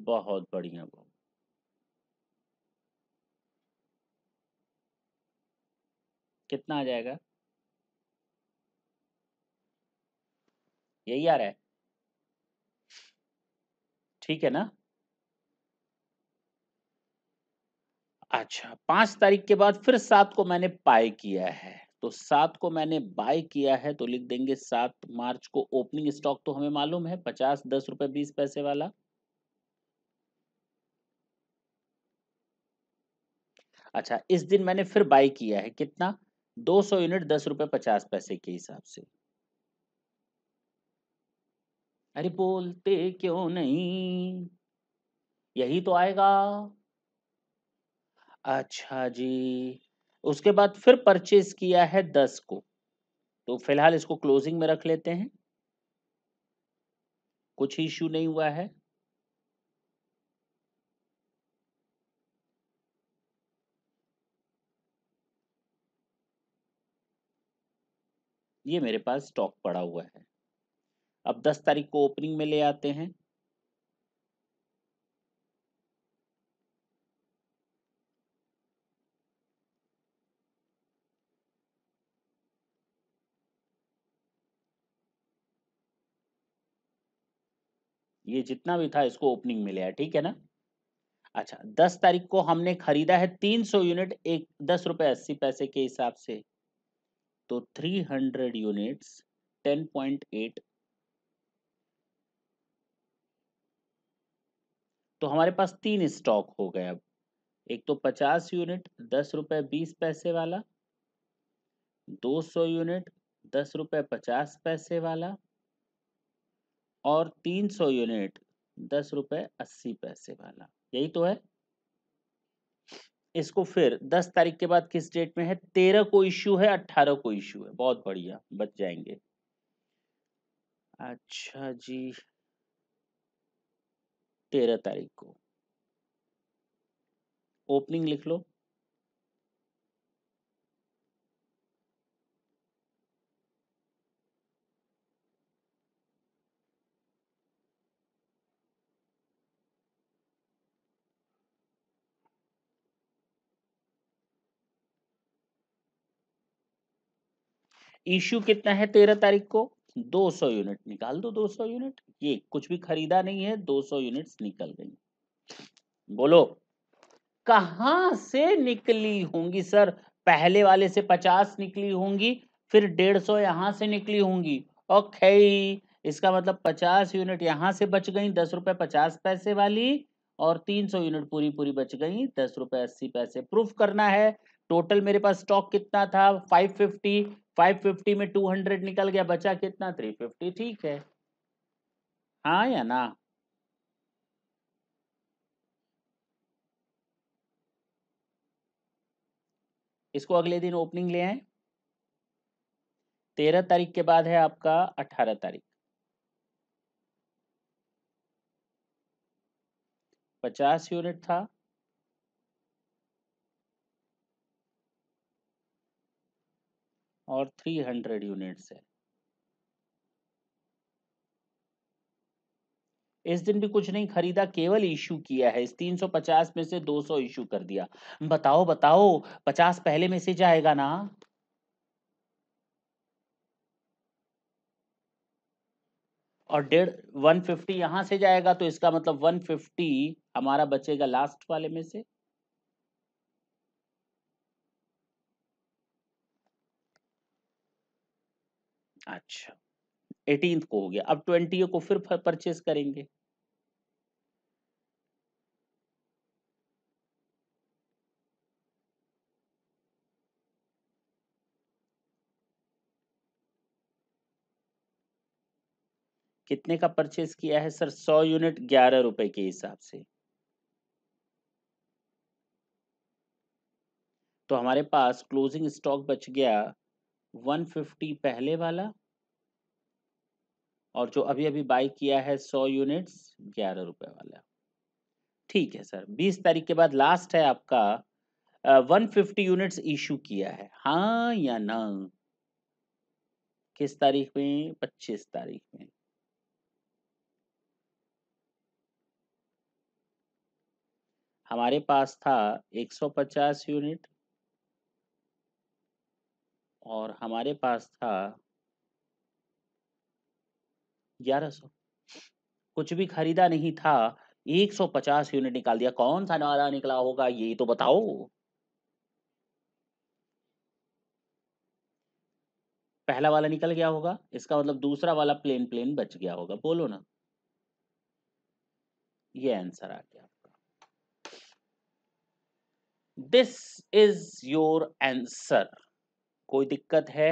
बहुत बढ़िया बहुत कितना आ जाएगा यही आ रहा है ठीक है ना अच्छा पांच तारीख के बाद फिर सात को मैंने पाए किया है तो सात को मैंने बाय किया है तो लिख देंगे सात मार्च को ओपनिंग स्टॉक तो हमें मालूम है पचास दस रुपए बीस पैसे वाला अच्छा इस दिन मैंने फिर बाय किया है कितना दो सौ यूनिट दस रुपए पचास पैसे के हिसाब से अरे बोलते क्यों नहीं यही तो आएगा अच्छा जी उसके बाद फिर परचेज किया है दस को तो फिलहाल इसको क्लोजिंग में रख लेते हैं कुछ इश्यू नहीं हुआ है ये मेरे पास स्टॉक पड़ा हुआ है अब 10 तारीख को ओपनिंग में ले आते हैं ये जितना भी था इसको ओपनिंग में लिया ठीक है ना अच्छा दस तारीख को हमने खरीदा है तीन सौ यूनिट एक दस रुपए अस्सी पैसे के हिसाब से तो three hundred units ten point eight तो हमारे पास तीन स्टॉक हो गए अब एक तो पचास यूनिट दस रुपए बीस पैसे वाला दो सौ यूनिट दस रुपए पचास पैसे वाला और तीन सौ यूनिट दस रुपए अस्सी पैसे वाला यही तो है इसको फिर दस तारीख के बाद किस डेट में है तेरह को इश्यू है अट्ठारह को इश्यू है बहुत बढ़िया बच जाएंगे अच्छा जी तेरह तारीख को ओपनिंग लिख लो इश्यू कितना है तेरह तारीख को 200 यूनिट निकाल दो 200 यूनिट ये कुछ भी खरीदा नहीं है 200 यूनिट्स निकल गई बोलो कहा से निकली होंगी सर पहले वाले से 50 निकली होंगी फिर 150 यहां से निकली होंगी ओके इसका मतलब 50 यूनिट यहां से बच गई दस रुपए पचास पैसे वाली और 300 यूनिट पूरी पूरी बच गई दस रुपए अस्सी पैसे प्रूफ करना है टोटल मेरे पास स्टॉक कितना था 550 550 में 200 निकल गया बचा कितना 350 ठीक है हाँ या ना इसको अगले दिन ओपनिंग ले आए तेरह तारीख के बाद है आपका अठारह तारीख पचास यूनिट था और 300 यूनिट्स है इस दिन भी कुछ नहीं खरीदा केवल इशू किया है इस 350 में से 200 इशू कर दिया बताओ बताओ 50 पहले में से जाएगा ना और डेढ़ वन फिफ्टी यहां से जाएगा तो इसका मतलब वन फिफ्टी हमारा बचेगा लास्ट वाले में से अच्छा एटीन को हो गया अब ट्वेंटी को फिर परचेज करेंगे कितने का परचेज किया है सर सौ यूनिट ग्यारह रुपए के हिसाब से तो हमारे पास क्लोजिंग स्टॉक बच गया 150 पहले वाला और जो अभी अभी बाई किया है सौ यूनिट्स ग्यारह रुपए वाला ठीक है सर बीस तारीख के बाद लास्ट है आपका वन फिफ्टी यूनिट्स इशू किया है हाँ या ना किस तारीख में पच्चीस तारीख में हमारे पास था 150 यूनिट और हमारे पास था ग्यारह सौ कुछ भी खरीदा नहीं था 150 यूनिट निकाल दिया कौन सा नारा निकला होगा ये तो बताओ पहला वाला निकल गया होगा इसका मतलब दूसरा वाला प्लेन प्लेन बच गया होगा बोलो ना ये आंसर आ गया आपका दिस इज योर आंसर कोई दिक्कत है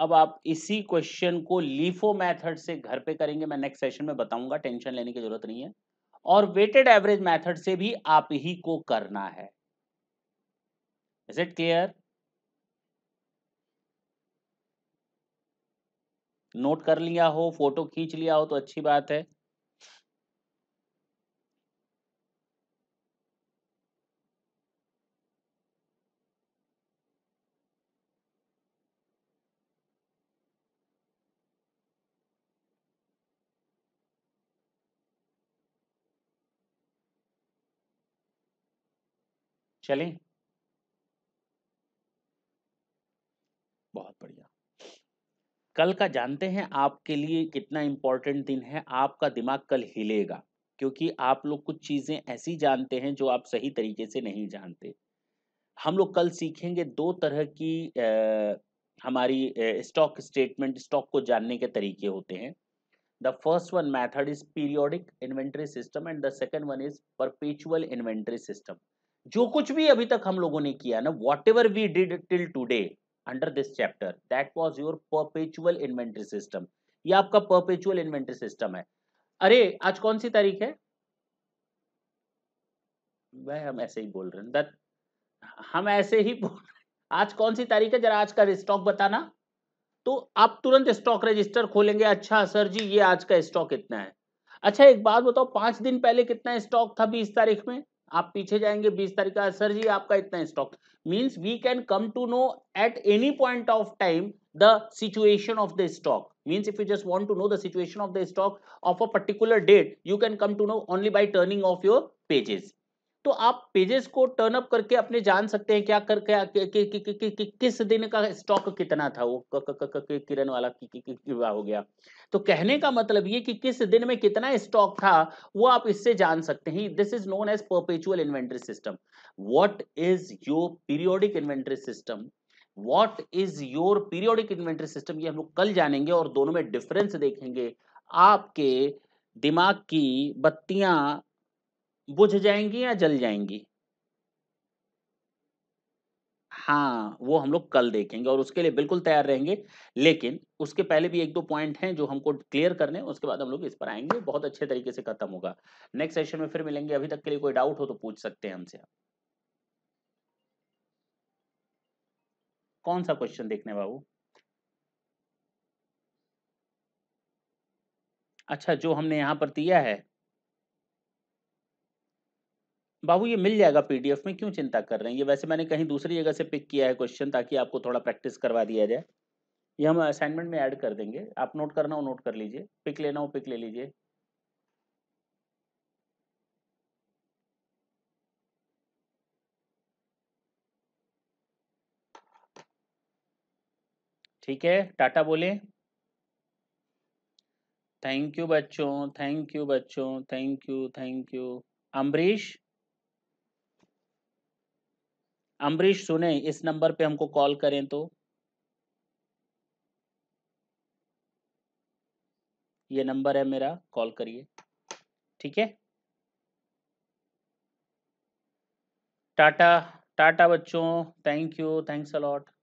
अब आप इसी क्वेश्चन को लीफो मेथड से घर पे करेंगे मैं नेक्स्ट सेशन में बताऊंगा टेंशन लेने की जरूरत नहीं है और वेटेड एवरेज मेथड से भी आप ही को करना है इज इट क्लियर नोट कर लिया हो फोटो खींच लिया हो तो अच्छी बात है चलें बहुत बढ़िया कल का जानते हैं आपके लिए कितना इंपॉर्टेंट दिन है आपका दिमाग कल हिलेगा क्योंकि आप लोग कुछ चीजें ऐसी जानते हैं जो आप सही तरीके से नहीं जानते हम लोग कल सीखेंगे दो तरह की आ, हमारी स्टॉक स्टेटमेंट स्टॉक को जानने के तरीके होते हैं the first one method is periodic inventory system and the second one is perpetual inventory system जो कुछ भी अभी तक हम लोगों ने किया ना whatever we did till today under this chapter that was your perpetual inventory system ये आपका परपेचुअल इन्वेंट्री सिस्टम है अरे आज कौन सी तारीख है वह हम ऐसे ही बोल रहे हैं दत हम ऐसे ही बोल आज कौन सी तारीख है जरा आज का स्टॉक बताना तो आप तुरंत स्टॉक रजिस्टर खोलेंगे अच्छा सर जी ये आज का स्टॉक इतना है अच्छा एक बात बताओ पांच दिन पहले कितना स्टॉक था बीस तारीख में आप पीछे जाएंगे बीस तारीख का सर जी आपका इतना stock means we can come to know at any point of time the situation of the stock means if you just want to know the situation of the stock of a particular date you can come to know only by turning of your pages तो आप pages को turn up करके अपने जान सकते हैं क्या करके कि, कि, कि, कि, कि, कि, किस दिन का स्टॉक कितना था वो किरण वाला कि, कि, कि, कि, हो गया तो कहने का मतलब ये कि किस दिन में कितना स्टॉक था वो आप इससे जान सकते हैं this is known as perpetual inventory system what is your periodic inventory system what is your periodic inventory system ये हम लोग कल जानेंगे और दोनों में डिफरेंस देखेंगे आपके दिमाग की बत्तियां बुझ जाएंगी या जल जाएंगी हाँ वो हम लोग कल देखेंगे और उसके लिए बिल्कुल तैयार रहेंगे लेकिन उसके पहले भी एक दो पॉइंट हैं जो हमको क्लियर करने उसके बाद हम लोग इस पर आएंगे बहुत अच्छे तरीके से खत्म होगा नेक्स्ट सेशन में फिर मिलेंगे अभी तक के लिए कोई डाउट हो तो पूछ सकते हैं हमसे कौन सा क्वेश्चन देखने बाबू अच्छा जो हमने यहाँ पर दिया है बाबू ये मिल जाएगा पीडीएफ में क्यों चिंता कर रहे हैं ये वैसे मैंने कहीं दूसरी जगह से पिक किया है क्वेश्चन ताकि आपको थोड़ा प्रैक्टिस करवा दिया जाए ये हम असाइनमेंट में ऐड कर देंगे आप नोट करना हो नोट कर लीजिए पिक लेना हो पिक ले लीजिए ठीक है टाटा बोले थैंक यू बच्चों थैंक यू बच्चों thank you thank you Ambrish Ambrish सुने इस नंबर पे हमको कॉल करें तो ये नंबर है मेरा कॉल करिए ठीक है टाटा टाटा बच्चों थैंक यू थैंक्स अलॉट